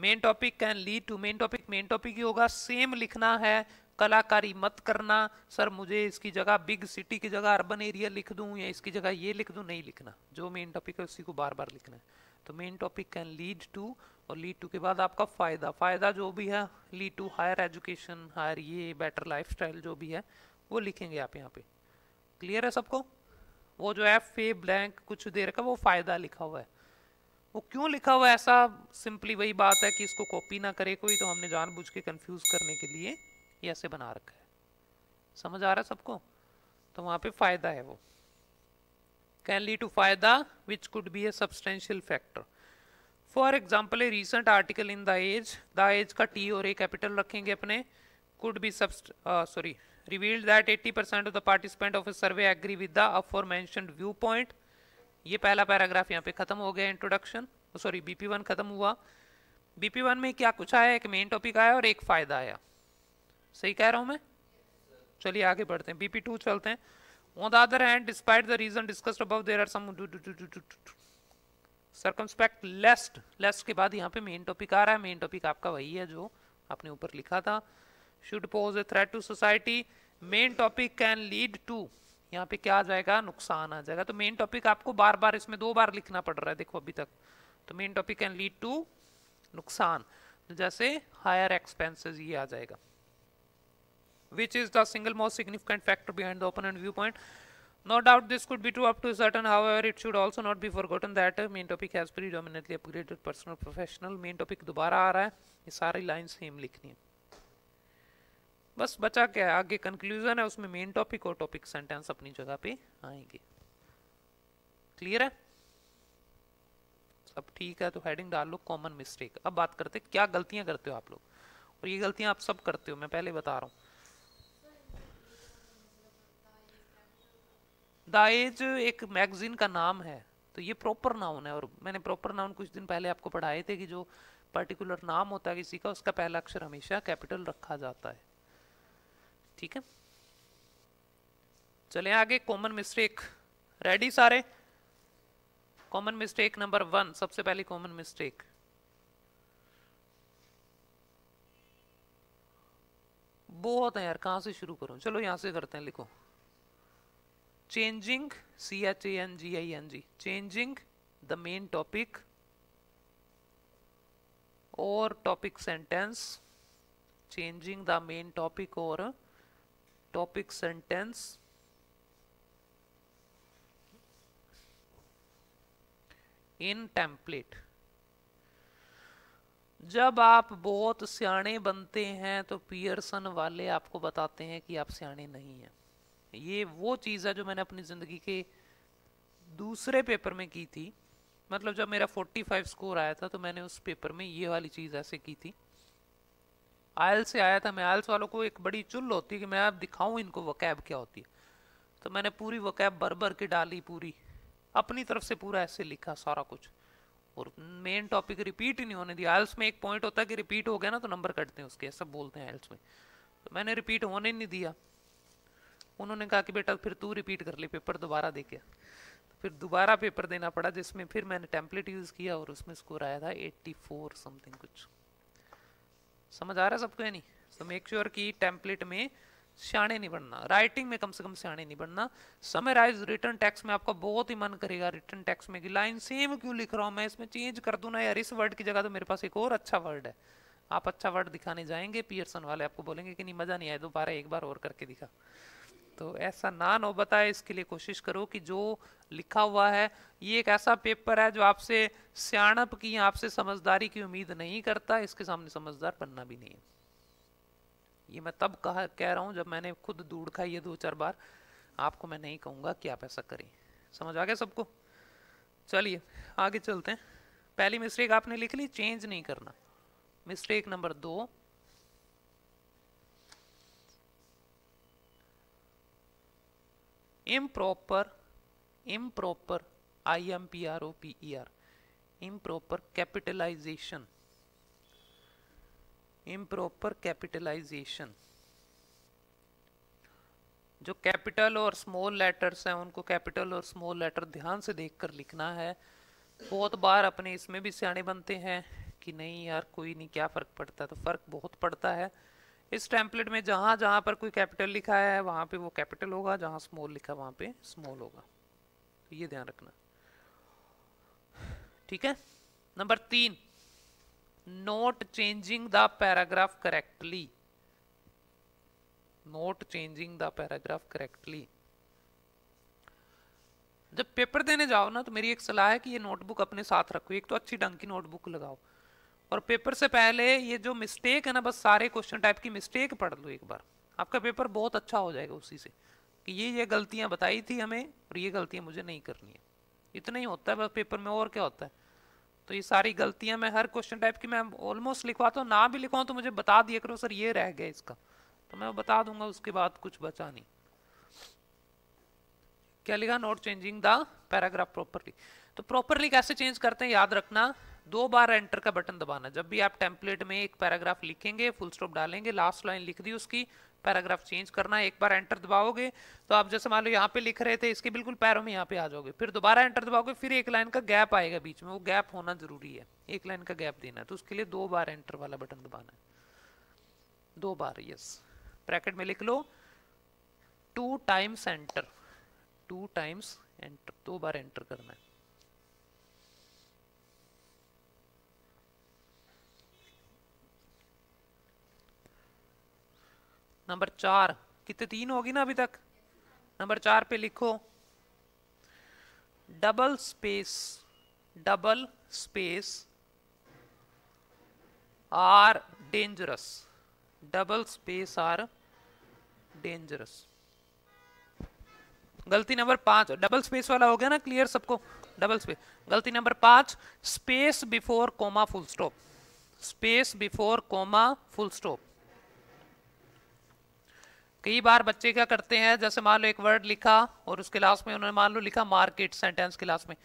main topic can lead to main topic main topic ही होगा same लिखना है कलाकारी मत करना सर मुझे इसकी जगह बिग सिटी की जगह अर्बन एरिया लिख दूं या इसकी जगह ये लिख दूं नहीं लिखना जो मेन टॉपिक है उसी को बार बार लिखना है तो main topic can lead to और लीड टू के बाद आपका फ़ायदा फ़ायदा जो भी है lead to higher education higher ये बेटर स्टाइल जो भी है वो लिखेंगे आप यहाँ पे क्लियर है सबको वो जो है फे ब्लैंक कुछ दे रखा वो फ़ायदा लिखा हुआ है वो क्यों लिखा हुआ ऐसा सिंपली वही बात है कि इसको कॉपी ना करे कोई तो हमने जानबूझ के कंफ्यूज करने के लिए ये ऐसे बना रखा है समझ आ रहा है सबको तो वहाँ पे फ़ायदा है वो कैन लीड टू फायदा which could be a substantial factor for example a recent article in the age the age का टी और ए कैपिटल रखेंगे अपने could be uh, sorry revealed that 80% participant of a survey agree with the afore the view point ये पहला paragraph यहाँ पे खत्म हो गया इंट्रोडक्शन सॉरी बीपी वन खत्म हुआ बीपी वन में क्या कुछ आया एक मेन टॉपिक आया और एक फायदा आया सही कह रहा हूँ मैं चलिए आगे बढ़ते हैं बीपी टू चलते हैं on the other hand despite the reason discussed above there are समर्कमस्पेक्ट लेस्ट लेस्ट के बाद यहाँ पे मेन टॉपिक आ रहा है मेन टॉपिक आपका वही है जो आपने ऊपर लिखा था should pose a threat to society main topic can lead to यहाँ पे क्या आ जाएगा नुकसान आ जाएगा तो मेन टॉपिक आपको बार बार इसमें दो बार लिखना पड़ रहा है देखो अभी तक तो main topic can lead to नुकसान तो जैसे हायर एक्सपेंसेस ये आ जाएगा which is the single most significant factor behind the open end view point no doubt this could be to up to certain however it should also not be forgotten that main topic has pre upgraded personal professional main topic दोबारा आ रहा है ये सारी line same लिखनी है बस बचा क्या है आगे कंक्लूजन है उसमें मेन टॉपिक और टॉपिक सेंटेंस अपनी जगह पे आएंगे क्लियर है सब ठीक है तो हेडिंग डाल लो कॉमन मिस्टेक अब बात करते क्या गलतियां करते हो आप लोग और ये गलतियां आप सब करते हो मैं पहले बता रहा हूँ दाएज एक मैगजीन का नाम है तो ये प्रॉपर नाउन है और मैंने प्रॉपर नाउन कुछ दिन पहले आपको पढ़ाए थे कि जो पर्टिकुलर नाम होता है किसी का उसका पहला अक्षर हमेशा कैपिटल रखा जाता है ठीक है चले आगे कॉमन मिस्टेक रेडी सारे कॉमन मिस्टेक नंबर वन सबसे पहली कॉमन मिस्टेक बहुत है यार कहां से शुरू करूं चलो यहां से करते हैं लिखो changing C H A N G I N G changing the main topic और topic sentence changing the main topic और topic sentence इन टेम्पलेट जब आप बहुत सियाने बनते हैं तो पियर्सन वाले आपको बताते हैं कि आप सियाने नहीं हैं ये वो चीज़ है जो मैंने अपनी ज़िंदगी के दूसरे पेपर में की थी मतलब जब मेरा 45 स्कोर आया था तो मैंने उस पेपर में ये वाली चीज़ ऐसे की थी आयल्स से आया था मैं आयल्स वालों को एक बड़ी चुल्ल होती है कि मैं आप दिखाऊँ इनको वकैब क्या होती है तो मैंने पूरी वकैब भर भर के डाली पूरी अपनी तरफ से पूरा ऐसे लिखा सारा कुछ और मेन टॉपिक रिपीट ही नहीं होने दिया आयल्स में एक पॉइंट होता है कि रिपीट हो गया ना तो नंबर कटते हैं उसके ऐसा बोलते हैं आयल्स में तो मैंने रिपीट होने नहीं दिया उन्होंने कहा कि बेटा फिर तू रिपीट कर ले पेपर दोबारा दे के तो फिर दोबारा पेपर देना पड़ा जिसमें फिर मैंने टेम्पलेट यूज़ किया और उसमें स्कोर आया था एट्टी फोर समथिंग कुछ समझ आ रहा है सबको या नहीं तो मेक श्योर की टेम्पलेट में सियाणे नहीं बनना राइटिंग में कम से कम सियाने नहीं बनना समराइज रिटर्न टैक्स में आपका बहुत ही मन करेगा रिटर्न टैक्स में कि लाइन सेम क्यों लिख रहा हूँ मैं इसमें चेंज कर दूँ ना यार इस वर्ड की जगह तो मेरे पास एक और अच्छा वर्ड है आप अच्छा वर्ड दिखाने जाएंगे पियर्सन वाले आपको बोलेंगे कि नहीं मज़ा नहीं आया दोबारा एक बार और करके दिखा तो ऐसा ना नौबत आए इसके लिए कोशिश करो कि जो लिखा हुआ है ये एक ऐसा पेपर है जो आपसे सियाणप की आपसे समझदारी की उम्मीद नहीं करता इसके सामने समझदार बनना भी नहीं है ये मैं तब कहा कह रहा हूँ जब मैंने खुद दूड़ खाई है दो चार बार आपको मैं नहीं कहूँगा कि आप ऐसा करें समझ आ गया सबको चलिए आगे चलते हैं पहली मिस्टेक आपने लिख ली चेंज नहीं करना मिस्टेक नंबर दो improper improper I M P R O P E R improper capitalisation improper capitalisation जो कैपिटल और स्मॉल लेटर्स हैं उनको कैपिटल और स्मॉल लेटर ध्यान से देखकर लिखना है बहुत बार अपने इसमें भी सियाने बनते हैं कि नहीं यार कोई नहीं क्या फ़र्क पड़ता है तो फ़र्क बहुत पड़ता है इस टेम्पलेट में जहां जहां पर कोई कैपिटल लिखा है वहां पे वो कैपिटल होगा जहां स्मॉल लिखा वहां पे स्मॉल होगा तो ये ध्यान रखना ठीक है नंबर तीन not changing the paragraph correctly not changing the paragraph correctly जब पेपर देने जाओ ना तो मेरी एक सलाह है कि ये नोटबुक अपने साथ रखो एक तो अच्छी ढंग की नोटबुक लगाओ और पेपर से पहले ये जो मिस्टेक है ना बस सारे क्वेश्चन टाइप की मिस्टेक पढ़ लो एक बार आपका पेपर बहुत अच्छा हो जाएगा उसी से कि ये ये गलतियां बताई थी हमें और ये गलतियां मुझे नहीं करनी है इतना ही होता है बस पेपर में और क्या होता है तो ये सारी गलतियां मैं हर क्वेश्चन टाइप की मैं ऑलमोस्ट लिखवाता तो, हूँ ना भी लिखवाऊँ तो मुझे बता दिया करो सर ये रह गया इसका तो मैं बता दूंगा उसके बाद कुछ बचा नहीं क्या लिखा not changing the paragraph properly तो प्रॉपरली कैसे चेंज करते हैं याद रखना दो बार एंटर का बटन दबाना जब भी आप टेम्पलेट में एक पैराग्राफ लिखेंगे फुल स्टॉप डालेंगे लास्ट लाइन लिख दी उसकी पैराग्राफ चेंज करना एक बार एंटर दबाओगे तो आप जैसे मान लो यहाँ पे लिख रहे थे इसके बिल्कुल पैरों में यहाँ पे आ जाओगे फिर दोबारा एंटर दबाओगे फिर एक लाइन का गैप आएगा बीच में वो गैप होना जरूरी है एक लाइन का गैप देना तो उसके लिए दो बार एंटर वाला बटन दबाना है दो बार यस ब्रैकेट में लिख लो two times enter two times enter दो बार एंटर करना है नंबर चार कितने तीन होगी ना अभी तक नंबर चार पे लिखो double space double space are dangerous double space are dangerous गलती नंबर पांच डबल स्पेस वाला हो गया ना क्लियर सबको डबल स्पेस गलती नंबर पांच space before comma full stop space before comma full stop कई बार बच्चे क्या करते हैं जैसे मान लो एक वर्ड लिखा और उस क्लास में उन्होंने मान लो लिखा मार्केट सेंटेंस क्लास में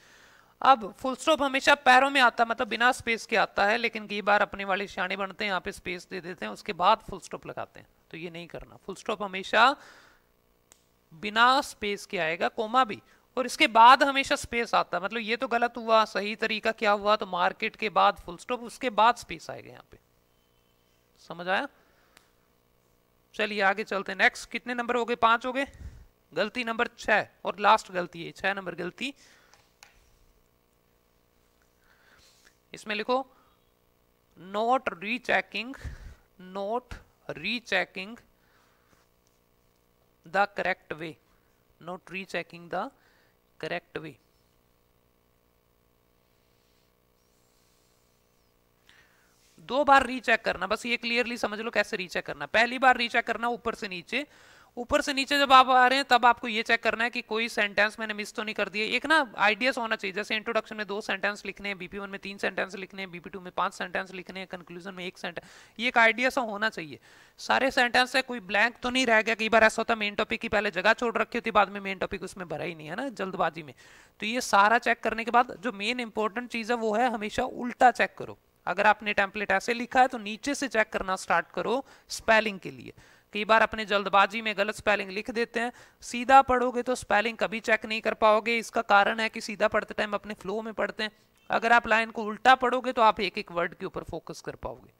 अब फुल स्टॉप हमेशा पैरों में आता मतलब बिना स्पेस के आता है लेकिन कई बार अपने वाले शाने बनते हैं यहाँ पे स्पेस दे देते हैं उसके बाद फुल स्टॉप लगाते हैं तो ये नहीं करना फुल स्टॉप हमेशा बिना स्पेस के आएगा कोमा भी और इसके बाद हमेशा स्पेस आता है मतलब ये तो गलत हुआ सही तरीका क्या हुआ तो मार्केट के बाद फुल स्टॉप उसके बाद स्पेस आएगा यहाँ पे समझ आया चलिए आगे चलते हैं नेक्स्ट कितने नंबर हो गए पांच हो गए गलती नंबर छह और लास्ट गलती है छह नंबर गलती इसमें लिखो not rechecking not rechecking the correct way not rechecking the correct way दो बार रीचेक करना बस ये क्लियरली समझ लो कैसे रीचेक करना पहली बार रीचेक करना ऊपर से नीचे ऊपर से नीचे जब आप आ रहे हैं तब आपको ये चेक करना है कि कोई सेंटेंस मैंने मिस तो नहीं कर दिया एक ना आइडियाज होना चाहिए जैसे इंट्रोडक्शन में दो सेंटेंस लिखने हैं बीपी वन में तीन सेंटेंस लिखने हैं बीपी टू में पांच सेंटेंस लिखने हैं कंक्लूजन में एक सेंटेंस ये एक आइडिया सा होना चाहिए सारे सेंटेंस से कोई ब्लैंक तो नहीं रह गया कई बार ऐसा होता है मेन टॉपिक की पहले जगह छोड़ रखी होती बाद में मेन टॉपिक उसमें भरा ही नहीं है ना जल्दबाजी में तो ये सारा चेक करने के बाद जो मेन इंपॉर्टेंट चीज़ है वो है हमेशा उल्टा चेक करो अगर आपने टेम्पलेट ऐसे लिखा है तो नीचे से चेक करना स्टार्ट करो स्पेलिंग के लिए कई बार अपने जल्दबाजी में गलत स्पेलिंग लिख देते हैं सीधा पढ़ोगे तो स्पेलिंग कभी चेक नहीं कर पाओगे इसका कारण है कि सीधा पढ़ते टाइम अपने फ्लो में पढ़ते हैं अगर आप लाइन को उल्टा पढ़ोगे तो आप एक एक वर्ड के ऊपर फोकस कर पाओगे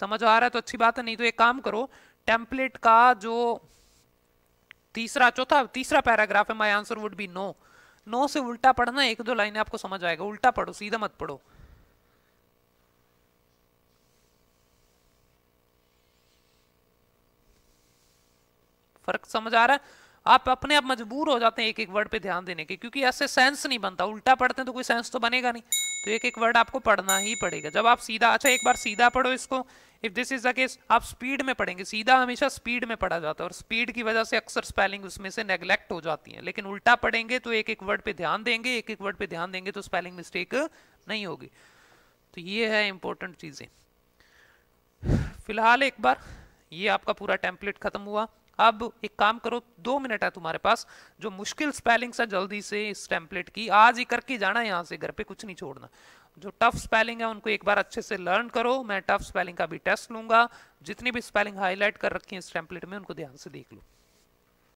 समझ आ रहा है तो अच्छी बात है नहीं तो एक काम करो टेम्पलेट का जो तीसरा चौथा तीसरा पैराग्राफ है my answer would be no no से उल्टा पढ़ना एक दो लाइन आपको समझ आएगा उल्टा पढ़ो सीधा मत पढ़ो फर्क समझ आ रहा है आप अपने आप मजबूर हो जाते हैं एक एक वर्ड पे ध्यान देने के क्योंकि ऐसे सेंस नहीं बनता उल्टा पढ़ते हैं तो कोई सेंस तो बनेगा नहीं तो एक एक वर्ड आपको पढ़ना ही पड़ेगा जब आप सीधा अच्छा एक बार सीधा पढ़ो इसको if this is the case आप स्पीड में पढ़ेंगे सीधा हमेशा स्पीड में पढ़ा जाता है और स्पीड की वजह से अक्सर स्पेलिंग उसमें से नेग्लेक्ट हो जाती है लेकिन उल्टा पढ़ेंगे तो एक एक वर्ड पे ध्यान देंगे एक एक वर्ड पे ध्यान देंगे तो स्पेलिंग मिस्टेक नहीं होगी तो ये है इंपॉर्टेंट चीज़ें फिलहाल एक बार ये आपका पूरा टेम्पलेट खत्म हुआ अब एक काम करो दो मिनट है तुम्हारे पास जो मुश्किल स्पेलिंग्स है जल्दी से इस टेम्पलेट की आज ही करके जाना यहाँ से घर पे कुछ नहीं छोड़ना जो टफ स्पेलिंग है उनको एक बार अच्छे से लर्न करो मैं टफ स्पेलिंग का भी टेस्ट लूंगा जितनी भी स्पेलिंग हाईलाइट कर रखी है इस टेम्पलेट में उनको ध्यान से देख लूँ